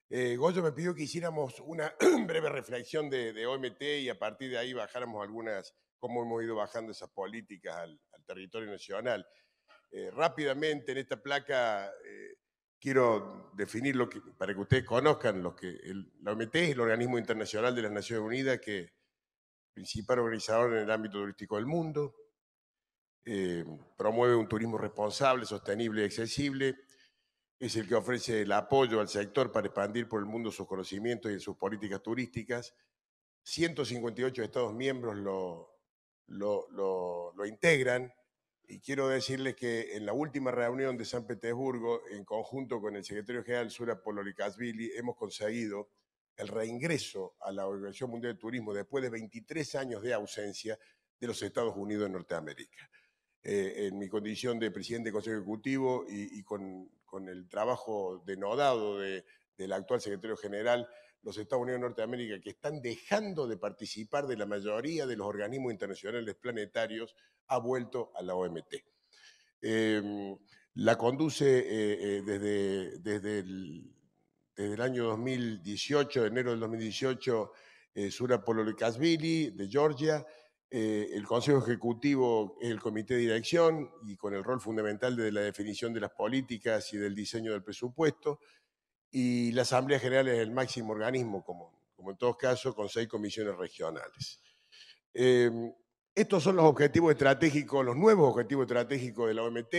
Eh, Goyo me pidió que hiciéramos una breve reflexión de, OMT y a partir de ahí bajáramos algunas, cómo hemos ido bajando esas políticas al, territorio nacional. Eh, rápidamente en esta placa eh, quiero definir lo que, para que ustedes conozcan lo que el, la OMT es el Organismo Internacional de las Naciones Unidas que principal organizador en el ámbito turístico del mundo, eh, promueve un turismo responsable, sostenible y accesible, es el que ofrece el apoyo al sector para expandir por el mundo sus conocimientos y sus políticas turísticas. 158 Estados miembros lo, lo, lo, lo integran y quiero decirles que en la última reunión de San Petersburgo, en conjunto con el secretario general Sura Pololikasvili, hemos conseguido el reingreso a la Organización Mundial de Turismo después de 23 años de ausencia de los Estados Unidos de Norteamérica. Eh, en mi condición de presidente del Consejo Ejecutivo y, con, el trabajo denodado del actual secretario general, los Estados Unidos de Norteamérica, que están dejando de participar de la mayoría de los organismos internacionales planetarios, ha vuelto a la OMT. Em, la conduce eh, eh, desde, desde el desde el año 2018, enero del 2018, eh, Sura Polo de Georgia, eh, el Consejo Ejecutivo es el Comité de Dirección y con el rol fundamental de la definición de las políticas y del diseño del presupuesto. Y la Asamblea General es el máximo organismo como en todos casos, con seis comisiones regionales. Eh, estos son los objetivos estratégicos, los nuevos objetivos estratégicos de la OMT,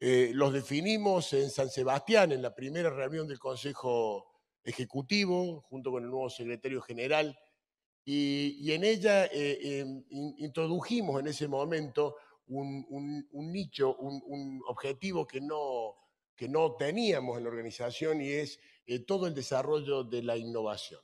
eh, los definimos en San Sebastián, en la primera reunión del Consejo Ejecutivo, junto con el nuevo secretario general, y, en ella eh, em, introdujimos en ese momento un, nicho, un, objetivo que no, que no teníamos en la organización y es eh, todo el desarrollo de la innovación.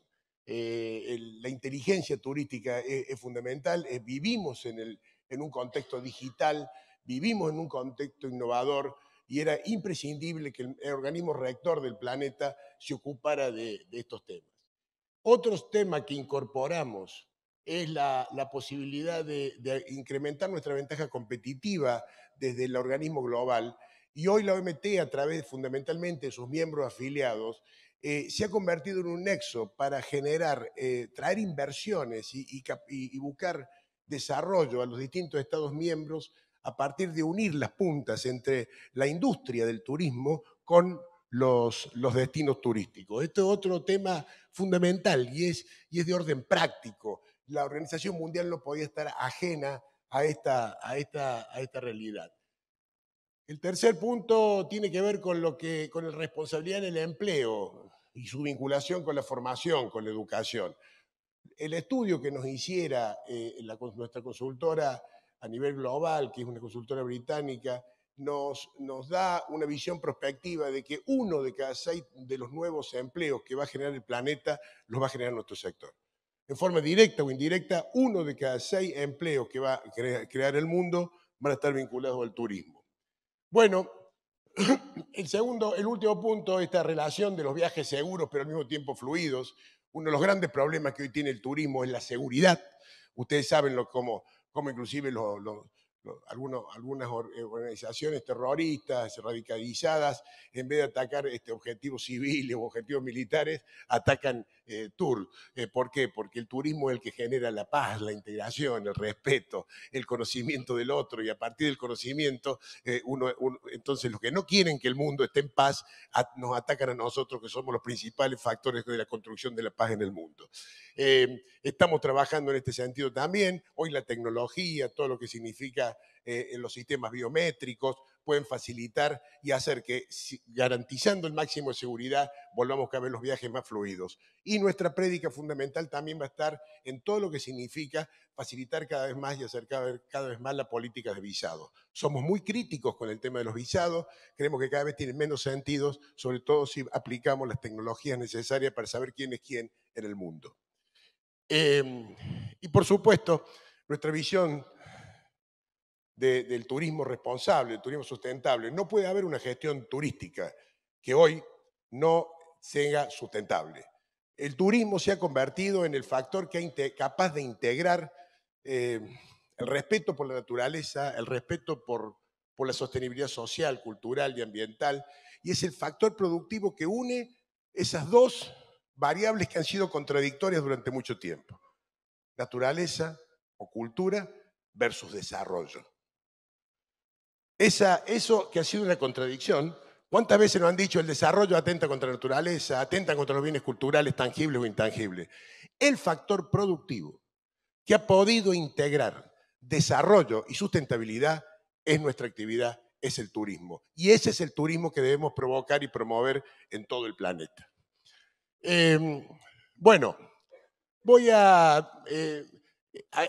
la inteligencia turística es, es fundamental, vivimos en, el, en un contexto digital Vivimos en un contexto innovador y era imprescindible que el, organismo rector del planeta se ocupara de, estos temas. Otro tema que incorporamos es la, posibilidad de, incrementar nuestra ventaja competitiva desde el organismo global. Y hoy la OMT, a través fundamentalmente de sus miembros afiliados, eh, se ha convertido en un nexo para generar, eh, traer inversiones y buscar desarrollo a los distintos Estados miembros a partir de unir las puntas entre la industria del turismo con los, destinos turísticos. Este es otro tema fundamental y es, y es de orden práctico. La Organización Mundial no podía estar ajena a esta, a esta, a esta realidad. El tercer punto tiene que ver con lo que con la responsabilidad en el empleo y su vinculación con la formación, con la educación. El estudio que nos hiciera eh, nuestra consultora a nivel global, que es una consultora británica, nos, nos da una visión prospectiva de que uno de cada seis de los nuevos empleos que va a generar el planeta los va a generar nuestro sector. En forma directa o indirecta, uno de cada seis empleos que va a crear el mundo van a estar vinculados al turismo. Bueno, el segundo, el último punto, esta relación de los viajes seguros pero al mismo tiempo fluidos. Uno de los grandes problemas que hoy tiene el turismo es la seguridad. Ustedes saben lo, cómo, como inclusive algunos, algunas eh, organizaciones terroristas radicalizadas, en vez de atacar este, objetivos civiles o objetivos militares, atacan eh, eh, ¿Por qué? Porque el turismo es el que genera la paz, la integración, el respeto, el conocimiento del otro y a partir del conocimiento, eh, entonces los que no quieren que el mundo esté en paz nos atacan a nosotros que somos los principales factores de la construcción de la paz en el mundo. estamos trabajando en este sentido también, hoy la tecnología, todo lo que significa eh, los sistemas biométricos, pueden facilitar y hacer que, garantizando el máximo de seguridad, volvamos a ver los viajes más fluidos. Y nuestra prédica fundamental también va a estar en todo lo que significa facilitar cada vez más y acercar cada vez más la política de visado. Somos muy críticos con el tema de los visados, creemos que cada vez tienen menos sentidos sobre todo si aplicamos las tecnologías necesarias para saber quién es quién en el mundo. Em, y por supuesto, nuestra visión del turismo responsable, del turismo sustentable. No puede haber una gestión turística que hoy no sea sustentable. El turismo se ha convertido en el factor que es capaz de integrar eh, el respeto por la naturaleza, el respeto por la sostenibilidad social, cultural y ambiental, y es el factor productivo que une esas dos variables que han sido contradictorias durante mucho tiempo. Naturaleza o cultura versus desarrollo eso que ha sido una contradicción, ¿cuántas veces nos han dicho el desarrollo atenta contra la naturaleza, atenta contra los bienes culturales tangibles o intangibles? El factor productivo que ha podido integrar desarrollo y sustentabilidad es nuestra actividad, es el turismo. Y ese es el turismo que debemos provocar y promover en todo el planeta. Em, bueno, voy eh, a...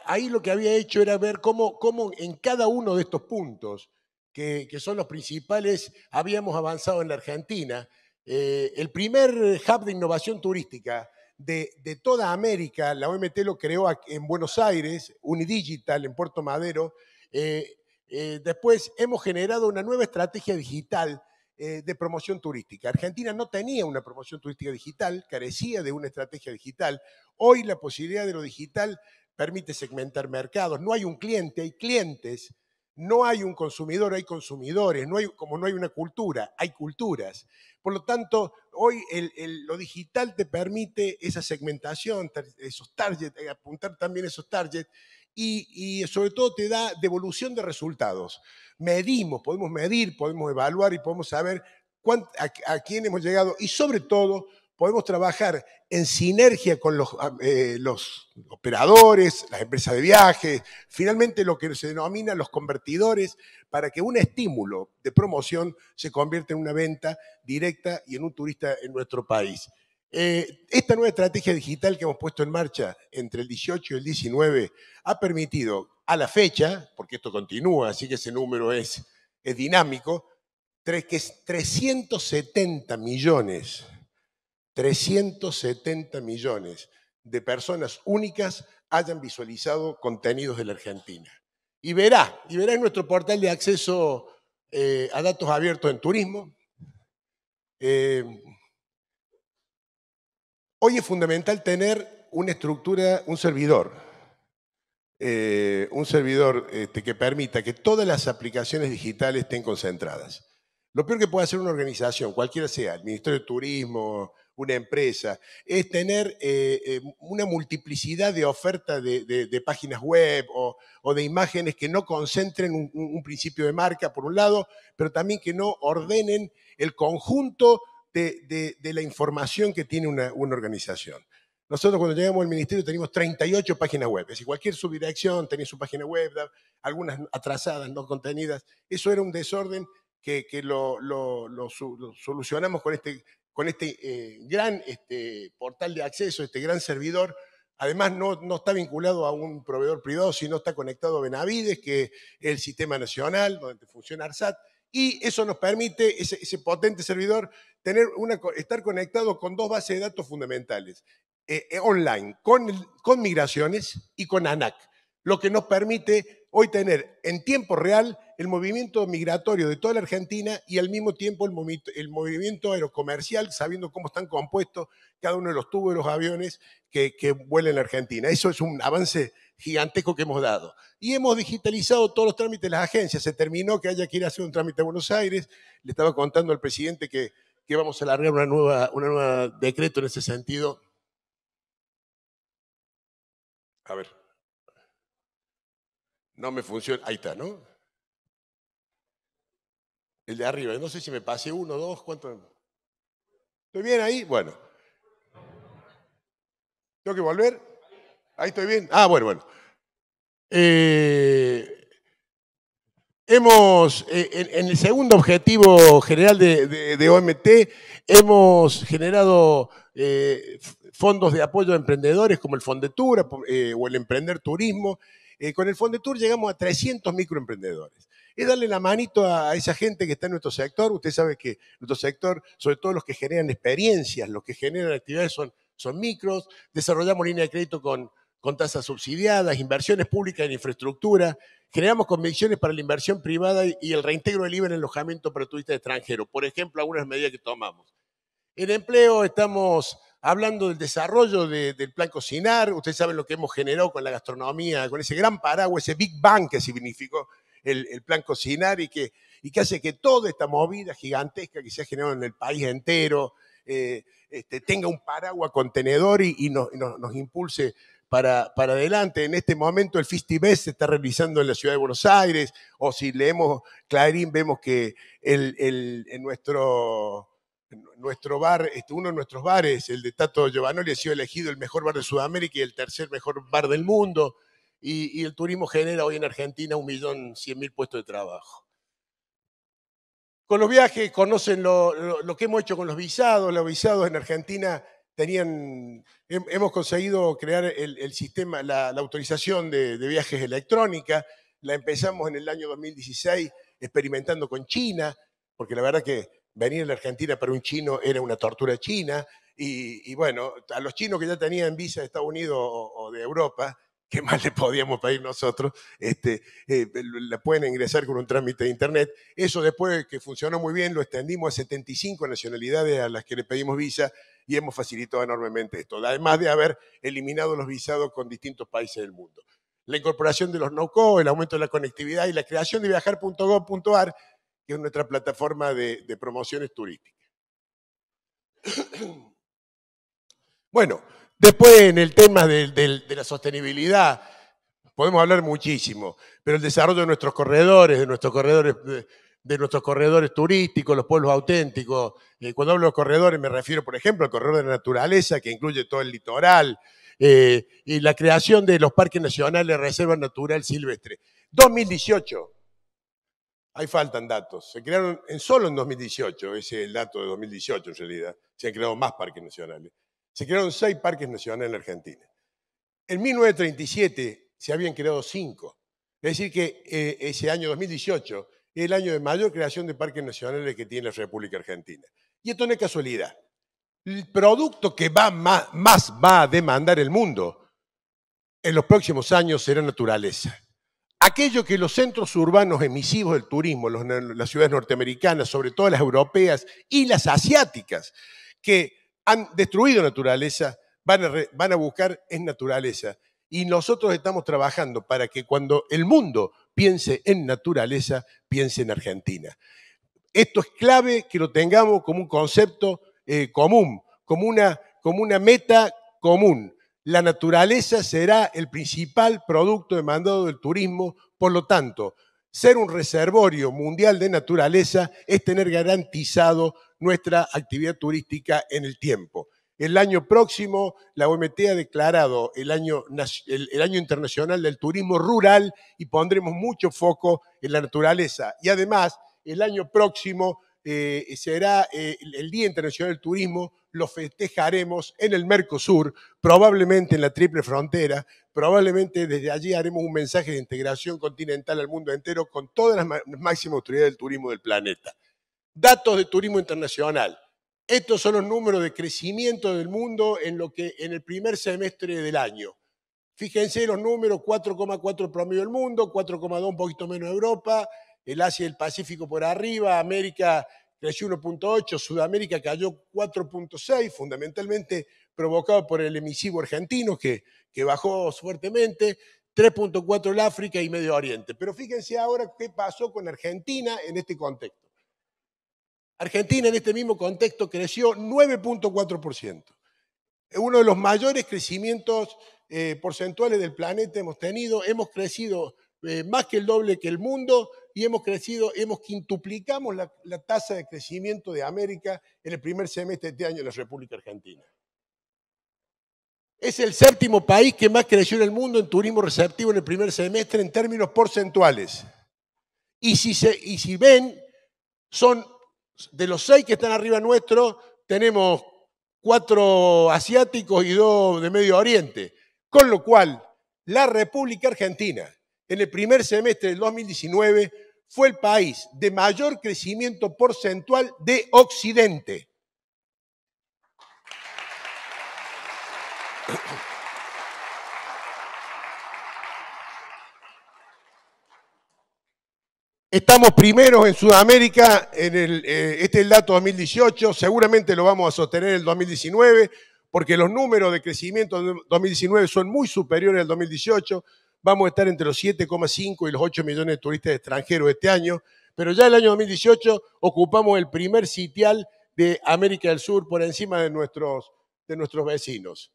ahí lo que había hecho era ver cómo, cómo en cada uno de estos puntos que, son los principales, habíamos avanzado en la Argentina. Eh, el primer hub de innovación turística de, toda América, la OMT lo creó en Buenos Aires, Unidigital en Puerto Madero. Eh, eh, después hemos generado una nueva estrategia digital de promoción turística. Argentina no tenía una promoción turística digital, carecía de una estrategia digital. Hoy la posibilidad de lo digital permite segmentar mercados. No hay un cliente, hay clientes no hay un consumidor, hay consumidores, no hay, como no hay una cultura, hay culturas. Por lo tanto, hoy lo digital te permite esa segmentación, esos targets, eh, apuntar también esos targets y, sobre todo te da devolución de resultados. Medimos, podemos medir, podemos evaluar y podemos saber a quién hemos llegado y sobre todo podemos trabajar en sinergia con los, ah, eh, operadores, las empresas de viajes, finalmente lo que se denomina los convertidores, para que un estímulo de promoción se convierta en una venta directa y en un turista en nuestro país. Eh, esta nueva estrategia digital que hemos puesto en marcha entre el 18 y el 19 ha permitido a la fecha, porque esto continúa, así que ese número es, dinámico, que 370 millones 370 millones de personas únicas hayan visualizado contenidos de la Argentina. Y verá, y verá en nuestro portal de acceso eh, a datos abiertos en turismo. Eh, hoy es fundamental tener una estructura, un servidor, eh, un servidor este, que permita que todas las aplicaciones digitales estén concentradas. Lo peor que puede hacer una organización, cualquiera sea, el Ministerio de Turismo, una empresa, es tener eh, eh, una multiplicidad de ofertas de, páginas web o, de imágenes que no concentren un, principio de marca, por un lado, pero también que no ordenen el conjunto de, la información que tiene una, organización. Nosotros cuando llegamos al ministerio teníamos 38 páginas web. Es decir, cualquier subdirección tenía su página web, algunas atrasadas, no contenidas. Eso era un desorden que, lo, solucionamos con este con este eh, gran este, portal de acceso, este gran servidor. Además, no, no, está vinculado a un proveedor privado, sino está conectado a Benavides, que es el sistema nacional donde funciona ARSAT. Y eso nos permite, ese, potente servidor, tener una, estar conectado con dos bases de datos fundamentales, eh, eh, online, con, con migraciones y con ANAC, lo que nos permite hoy tener en tiempo real el movimiento migratorio de toda la Argentina y al mismo tiempo el, el movimiento aerocomercial, sabiendo cómo están compuestos cada uno de los tubos de los aviones que, vuelan en la Argentina. Eso es un avance gigantesco que hemos dado. Y hemos digitalizado todos los trámites de las agencias. Se terminó que haya que ir a hacer un trámite a Buenos Aires. Le estaba contando al presidente que, que vamos a alargar una nueva, decreto en ese sentido. A ver. No me funciona. Ahí está, ¿no? El de arriba. No sé si me pasé uno, dos, cuánto. ¿Estoy bien ahí? Bueno. ¿Tengo que volver? Ahí estoy bien. Ah, bueno, bueno. Eh, hemos, eh, en, el segundo objetivo general de, OMT, hemos generado eh, fondos de apoyo a emprendedores como el Fondetura o el Emprender Turismo eh, con el Fondetour llegamos a 300 microemprendedores. Es darle la manito a esa gente que está en nuestro sector. Usted sabe que nuestro sector, sobre todo los que generan experiencias, los que generan actividades son, micros. Desarrollamos línea de crédito con, tasas subsidiadas, inversiones públicas en infraestructura, generamos convicciones para la inversión privada y el reintegro del IVA en el alojamiento para turistas extranjeros. Por ejemplo, algunas medidas que tomamos. El empleo, estamos hablando del desarrollo del plan cocinar, ustedes saben lo que hemos generado con la gastronomía, con ese gran paraguas, ese Big Bang que significó el, plan cocinar y que, hace que toda esta movida gigantesca que se ha generado en el país entero eh, este, tenga un paraguas contenedor y, nos, impulse para, adelante. En este momento el FistiBest se está realizando en la ciudad de Buenos Aires, o si leemos Clarín, vemos que en nuestro nuestro bar, este, uno de nuestros bares, el de Tato Giovanoli, ha sido elegido el mejor bar de Sudamérica y el tercer mejor bar del mundo. Y, el turismo genera hoy en Argentina un millón cien mil puestos de trabajo. Con los viajes conocen lo, que hemos hecho con los visados. Los visados en Argentina tenían, hemos conseguido crear el, sistema, la, autorización de, de viajes electrónica. La empezamos en el año 2016 experimentando con China, porque la verdad que venir a la Argentina para un chino era una tortura china. Y, bueno, a los chinos que ya tenían visa de Estados Unidos o, de Europa, ¿qué más le podíamos pedir nosotros? Este, eh, pueden ingresar con un trámite de internet. Eso después que funcionó muy bien, lo extendimos a 75 nacionalidades a las que le pedimos visa y hemos facilitado enormemente esto, además de haber eliminado los visados con distintos países del mundo. La incorporación de los no-co, el aumento de la conectividad y la creación de viajar.gov.ar, que es nuestra plataforma de, promociones turísticas. Bueno, después en el tema de, la sostenibilidad, podemos hablar muchísimo, pero el desarrollo de nuestros corredores, de nuestros corredores, de nuestros corredores turísticos, los pueblos auténticos. Eh, cuando hablo de corredores me refiero, por ejemplo, al corredor de la naturaleza, que incluye todo el litoral, eh, y la creación de los parques nacionales de reserva natural silvestre. 2018, Ahí faltan datos. Se crearon en, solo en 2018, ese es el dato de 2018 en realidad, se han creado más parques nacionales. Se crearon seis parques nacionales en Argentina. En 1937 se habían creado cinco. Es decir, que eh, ese año 2018 es el año de mayor creación de parques nacionales que tiene la República Argentina. Y esto no es casualidad. El producto que va más va a demandar el mundo en los próximos años será naturaleza aquello que los centros urbanos emisivos del turismo, las ciudades norteamericanas, sobre todo las europeas y las asiáticas, que han destruido naturaleza, van a, buscar es naturaleza. Y nosotros estamos trabajando para que cuando el mundo piense en naturaleza, piense en Argentina. Esto es clave que lo tengamos como un concepto eh, común, como una meta común. La naturaleza será el principal producto demandado del turismo, por lo tanto, ser un reservorio mundial de naturaleza es tener garantizado nuestra actividad turística en el tiempo. El año próximo, la OMT ha declarado el año, internacional del turismo rural y pondremos mucho foco en la naturaleza. Y además, el año próximo eh, será eh, el Día Internacional del Turismo lo festejaremos en el Mercosur, probablemente en la triple frontera, probablemente desde allí haremos un mensaje de integración continental al mundo entero con todas las máximas autoridades del turismo del planeta. Datos de turismo internacional. Estos son los números de crecimiento del mundo en lo que en el primer semestre del año. Fíjense los números, 4,4 promedio del mundo, 4,2 un poquito menos Europa, el Asia y el Pacífico por arriba, América creció 1.8, Sudamérica cayó 4.6, fundamentalmente provocado por el emisivo argentino que, que bajó fuertemente, 3.4 el África y Medio Oriente. Pero fíjense ahora qué pasó con Argentina en este contexto. Argentina en este mismo contexto creció 9.4%. Uno de los mayores crecimientos eh, porcentuales del planeta hemos tenido. Hemos crecido eh, más que el doble que el mundo, y hemos crecido, hemos quintuplicamos la, tasa de crecimiento de América en el primer semestre de este año en la República Argentina. Es el séptimo país que más creció en el mundo en turismo receptivo en el primer semestre en términos porcentuales. Y si, y si ven, son de los seis que están arriba nuestro, tenemos cuatro asiáticos y dos de Medio Oriente. Con lo cual, la República Argentina en el primer semestre del 2019 fue el país de mayor crecimiento porcentual de Occidente. Estamos primeros en Sudamérica, en eh, este es el dato 2018, seguramente lo vamos a sostener en el 2019, porque los números de crecimiento de 2019 son muy superiores al 2018 vamos a estar entre los 7,5 y los 8 millones de turistas extranjeros este año, pero ya el año 2018 ocupamos el primer sitial de América del Sur por encima de nuestros, de nuestros vecinos.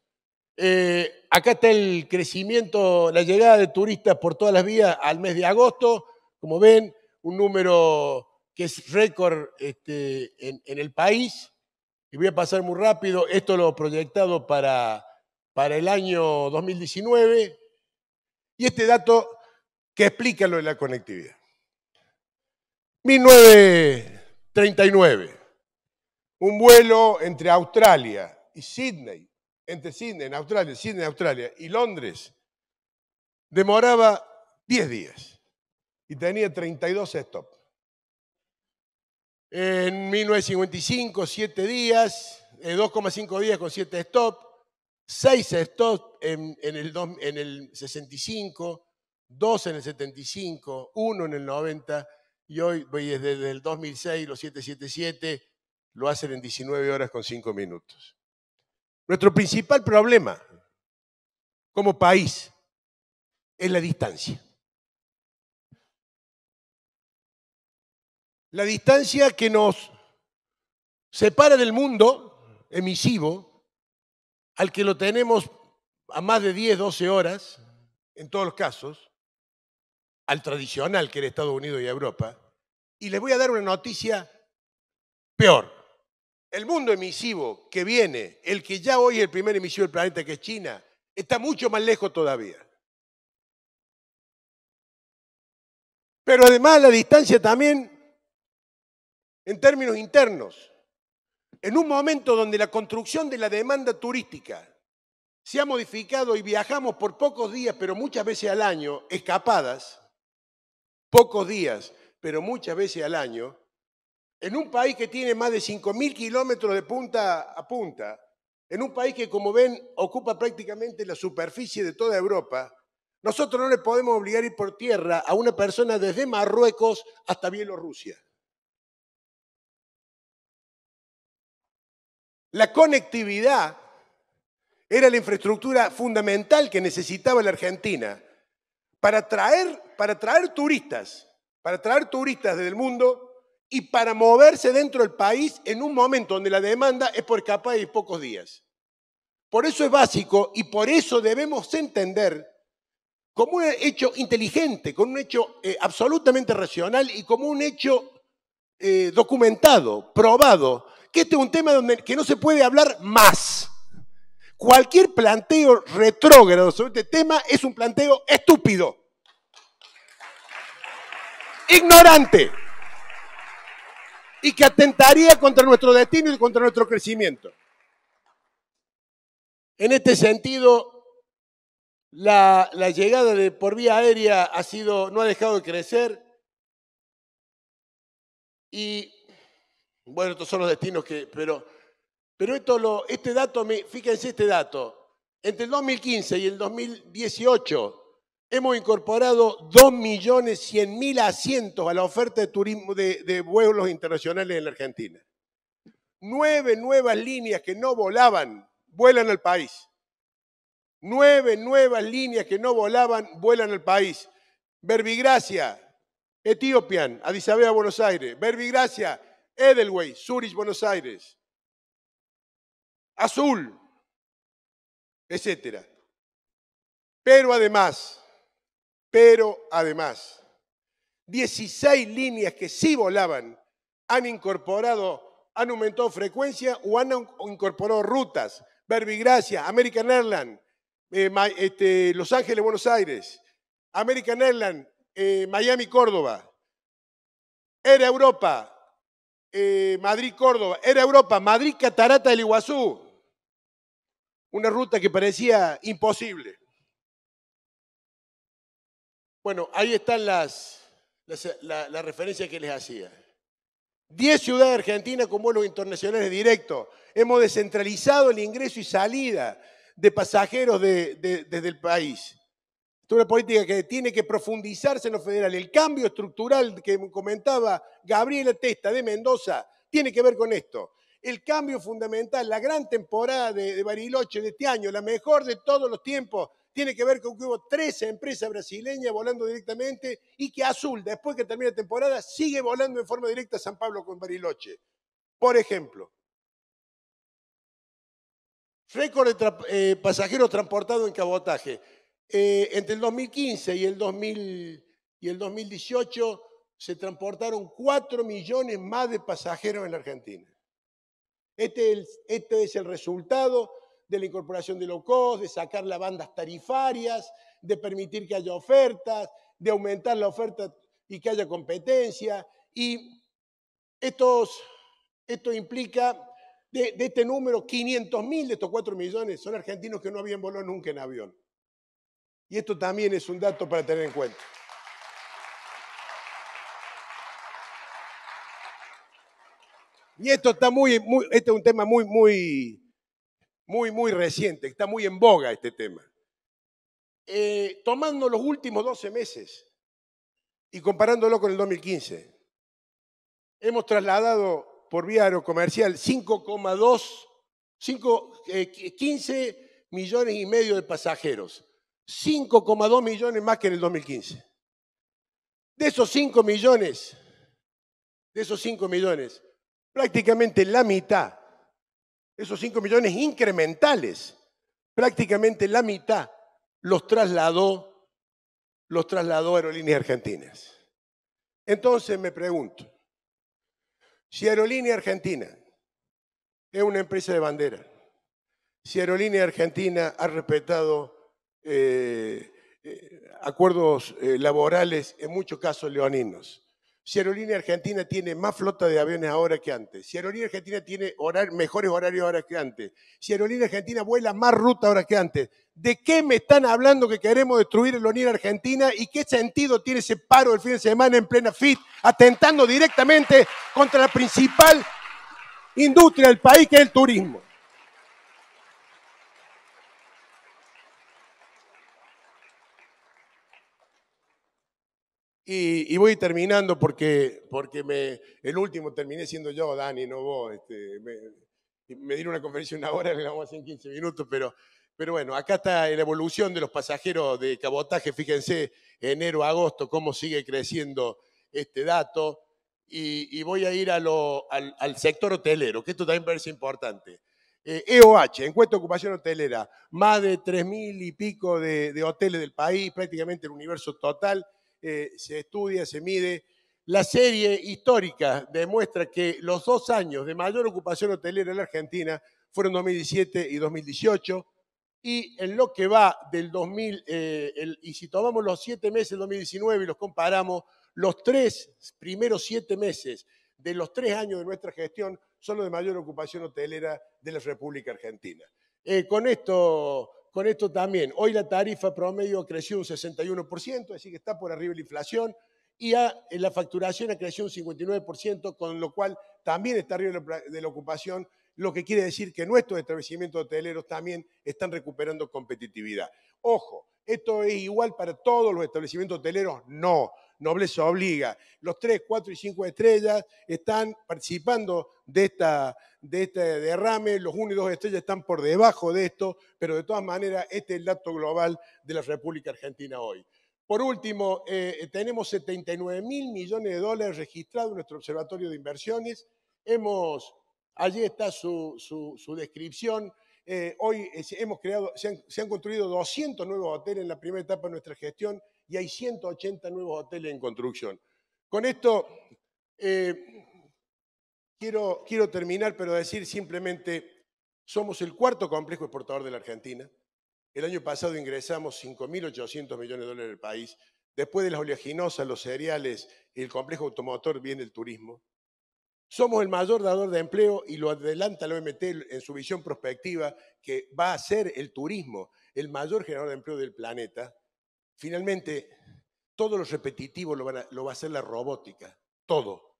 Eh, acá está el crecimiento, la llegada de turistas por todas las vías al mes de agosto, como ven, un número que es récord este, en, el país. Y voy a pasar muy rápido, esto lo proyectado para, para el año 2019 y este dato que explica lo de la conectividad. 1939, un vuelo entre Australia y Sydney, entre Sydney en Australia, Sydney Australia y Londres, demoraba 10 días y tenía 32 stops. En 1955, 7 días, 2,5 eh, días con 7 stops seis stops en, el, en el 65, dos en el 75, uno en el 90 y hoy desde el 2006 los 777 lo hacen en 19 horas con 5 minutos. Nuestro principal problema como país es la distancia. La distancia que nos separa del mundo emisivo al que lo tenemos a más de 10, 12 horas, en todos los casos, al tradicional que era Estados Unidos y Europa, y les voy a dar una noticia peor. El mundo emisivo que viene, el que ya hoy es el primer emisivo del planeta, que es China, está mucho más lejos todavía. Pero además la distancia también en términos internos. En un momento donde la construcción de la demanda turística se ha modificado y viajamos por pocos días, pero muchas veces al año, escapadas, pocos días, pero muchas veces al año, en un país que tiene más de 5.000 kilómetros de punta a punta, en un país que, como ven, ocupa prácticamente la superficie de toda Europa, nosotros no le podemos obligar a ir por tierra a una persona desde Marruecos hasta Bielorrusia. La conectividad era la infraestructura fundamental que necesitaba la Argentina para traer, para traer turistas, para traer turistas del mundo y para moverse dentro del país en un momento donde la demanda es por escapar de pocos días. Por eso es básico y por eso debemos entender como un hecho inteligente, como un hecho eh, absolutamente racional y como un hecho eh, documentado, probado, que este es un tema donde, que no se puede hablar más. Cualquier planteo retrógrado sobre este tema es un planteo estúpido, ignorante y que atentaría contra nuestro destino y contra nuestro crecimiento. En este sentido, la, llegada de, por vía aérea ha sido, no ha dejado de crecer y bueno, estos son los destinos que... Pero, pero esto este dato, fíjense este dato, entre el 2015 y el 2018 hemos incorporado 2.100.000 asientos a la oferta de turismo de, vuelos internacionales en la Argentina. Nueve nuevas líneas que no volaban vuelan al país. Nueve nuevas líneas que no volaban vuelan al país. Verbigracia, Etiopian, Addis Abeba, Buenos Aires. Verbigracia, Edelweiss, Zurich, Buenos Aires, Azul, etc. Pero además, pero además, 16 líneas que sí volaban han incorporado, han aumentado frecuencia o han incorporado rutas. Verbigracia, American Airlines, eh, este, Los Ángeles, Buenos Aires, American Airlines, eh, Miami, Córdoba, Era Europa, eh, Madrid-Córdoba, era Europa, Madrid-Catarata del Iguazú, una ruta que parecía imposible. Bueno, ahí están las, las referencias que les hacía. Diez ciudades argentinas con vuelos internacionales directos. Hemos descentralizado el ingreso y salida de pasajeros de, desde el país. Es una política que tiene que profundizarse en lo federal. El cambio estructural que comentaba Gabriela Testa de Mendoza tiene que ver con esto. El cambio fundamental, la gran temporada de, Bariloche de este año, la mejor de todos los tiempos, tiene que ver con que hubo 13 empresas brasileñas volando directamente y que Azul, después que termina la temporada, sigue volando en forma directa a San Pablo con Bariloche. Por ejemplo, récord de eh, pasajeros transportados en cabotaje. Eh, entre el 2015 y el, 2018 se transportaron 4 millones más de pasajeros en la Argentina. Este, este es, el resultado de la incorporación de low cost, de sacar las bandas tarifarias, de permitir que haya ofertas, de aumentar la oferta y que haya competencia. Y esto implica, de, de este número, 500.000 de estos 4 millones son argentinos que no habían volado nunca en avión. Y esto también es un dato para tener en cuenta. Y esto está muy, este es un tema muy, muy, muy, muy reciente, está muy en boga este tema. Eh, tomando los últimos 12 meses y comparándolo con el 2015, hemos trasladado por vía aerocomercial 5,2, 15 eh, millones y medio de pasajeros. 5,2 millones más que en el 2015. De esos 5 millones, de esos 5 millones, prácticamente la mitad, esos 5 millones incrementales, prácticamente la mitad los trasladó, los trasladó a Aerolíneas Argentinas. Entonces me pregunto, si Aerolínea Argentina es una empresa de bandera, si Aerolínea Argentina ha respetado eh, eh, acuerdos eh, laborales, en muchos casos leoninos. Si Aerolínea Argentina tiene más flota de aviones ahora que antes, si Aerolínea Argentina tiene mejores horarios ahora que antes, si Aerolínea Argentina vuela más ruta ahora que antes, ¿de qué me están hablando que queremos destruir Aerolínea Argentina y qué sentido tiene ese paro el fin de semana en plena FIT, atentando directamente contra la principal industria del país que es el turismo? Y, voy terminando porque, porque el último terminé siendo yo, Dani, no vos. Este, me, dieron una conferencia una hora, la vamos a hacer en 15 minutos, pero, pero bueno, acá está la evolución de los pasajeros de cabotaje. Fíjense, enero, agosto, cómo sigue creciendo este dato. Y, voy a ir al, sector hotelero, que esto también parece importante. EOH, e encuesta de ocupación hotelera, más de 3.000 y pico de hoteles del país, prácticamente el universo total. Eh, se estudia, se mide. La serie histórica demuestra que los dos años de mayor ocupación hotelera en la Argentina fueron 2017 y 2018. Y en lo que va del 2000, eh, y si tomamos los siete meses del 2019 y los comparamos, los tres primeros siete meses de los tres años de nuestra gestión son los de mayor ocupación hotelera de la República Argentina. Eh, con esto con esto también, hoy la tarifa promedio creció un 61%, así que está por arriba de la inflación, y eh, la facturación ha crecido un 59%, con lo cual también está arriba de la ocupación, lo que quiere decir que nuestros establecimientos hoteleros también están recuperando competitividad. Ojo, ¿esto es igual para todos los establecimientos hoteleros? No, nobleza obliga. Los 3, 4 y 5 estrellas están participando de esta de este derrame, los 1 y 2 estrellas están por debajo de esto, pero de todas maneras este es el dato global de la República Argentina hoy. Por último, eh, tenemos 79 mil millones de dólares registrados en nuestro observatorio de inversiones. Hemos, allí está su, descripción. Eh, hoy eh, hemos creado, se han, construido 200 nuevos hoteles en la primera etapa de nuestra gestión y hay 180 nuevos hoteles en construcción. Con esto, Quiero, terminar, pero decir simplemente, somos el cuarto complejo exportador de la Argentina. El año pasado ingresamos 5.800 millones de dólares al país. Después de las oleaginosas, los cereales, y el complejo automotor, viene el turismo. Somos el mayor dador de empleo y lo adelanta el OMT en su visión prospectiva que va a ser el turismo el mayor generador de empleo del planeta. Finalmente, todo lo repetitivo lo va a hacer la robótica, todo.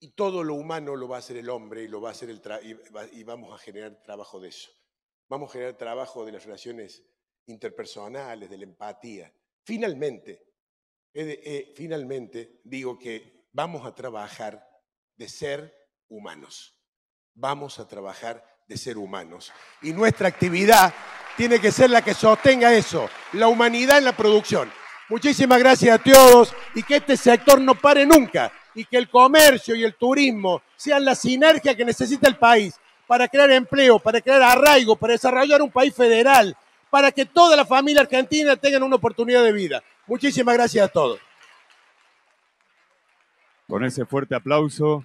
Y todo lo humano lo va a hacer el hombre y, lo va a hacer el y, vamos a generar trabajo de eso. Vamos a generar trabajo de las relaciones interpersonales, de la empatía. Finalmente, finalmente digo que vamos a trabajar de ser humanos. Vamos a trabajar de ser humanos. Y nuestra actividad tiene que ser la que sostenga eso, la humanidad en la producción. Muchísimas gracias a todos y que este sector no pare nunca y que el comercio y el turismo sean la sinergia que necesita el país para crear empleo, para crear arraigo, para desarrollar un país federal, para que toda la familia argentina tenga una oportunidad de vida. Muchísimas gracias a todos. Con ese fuerte aplauso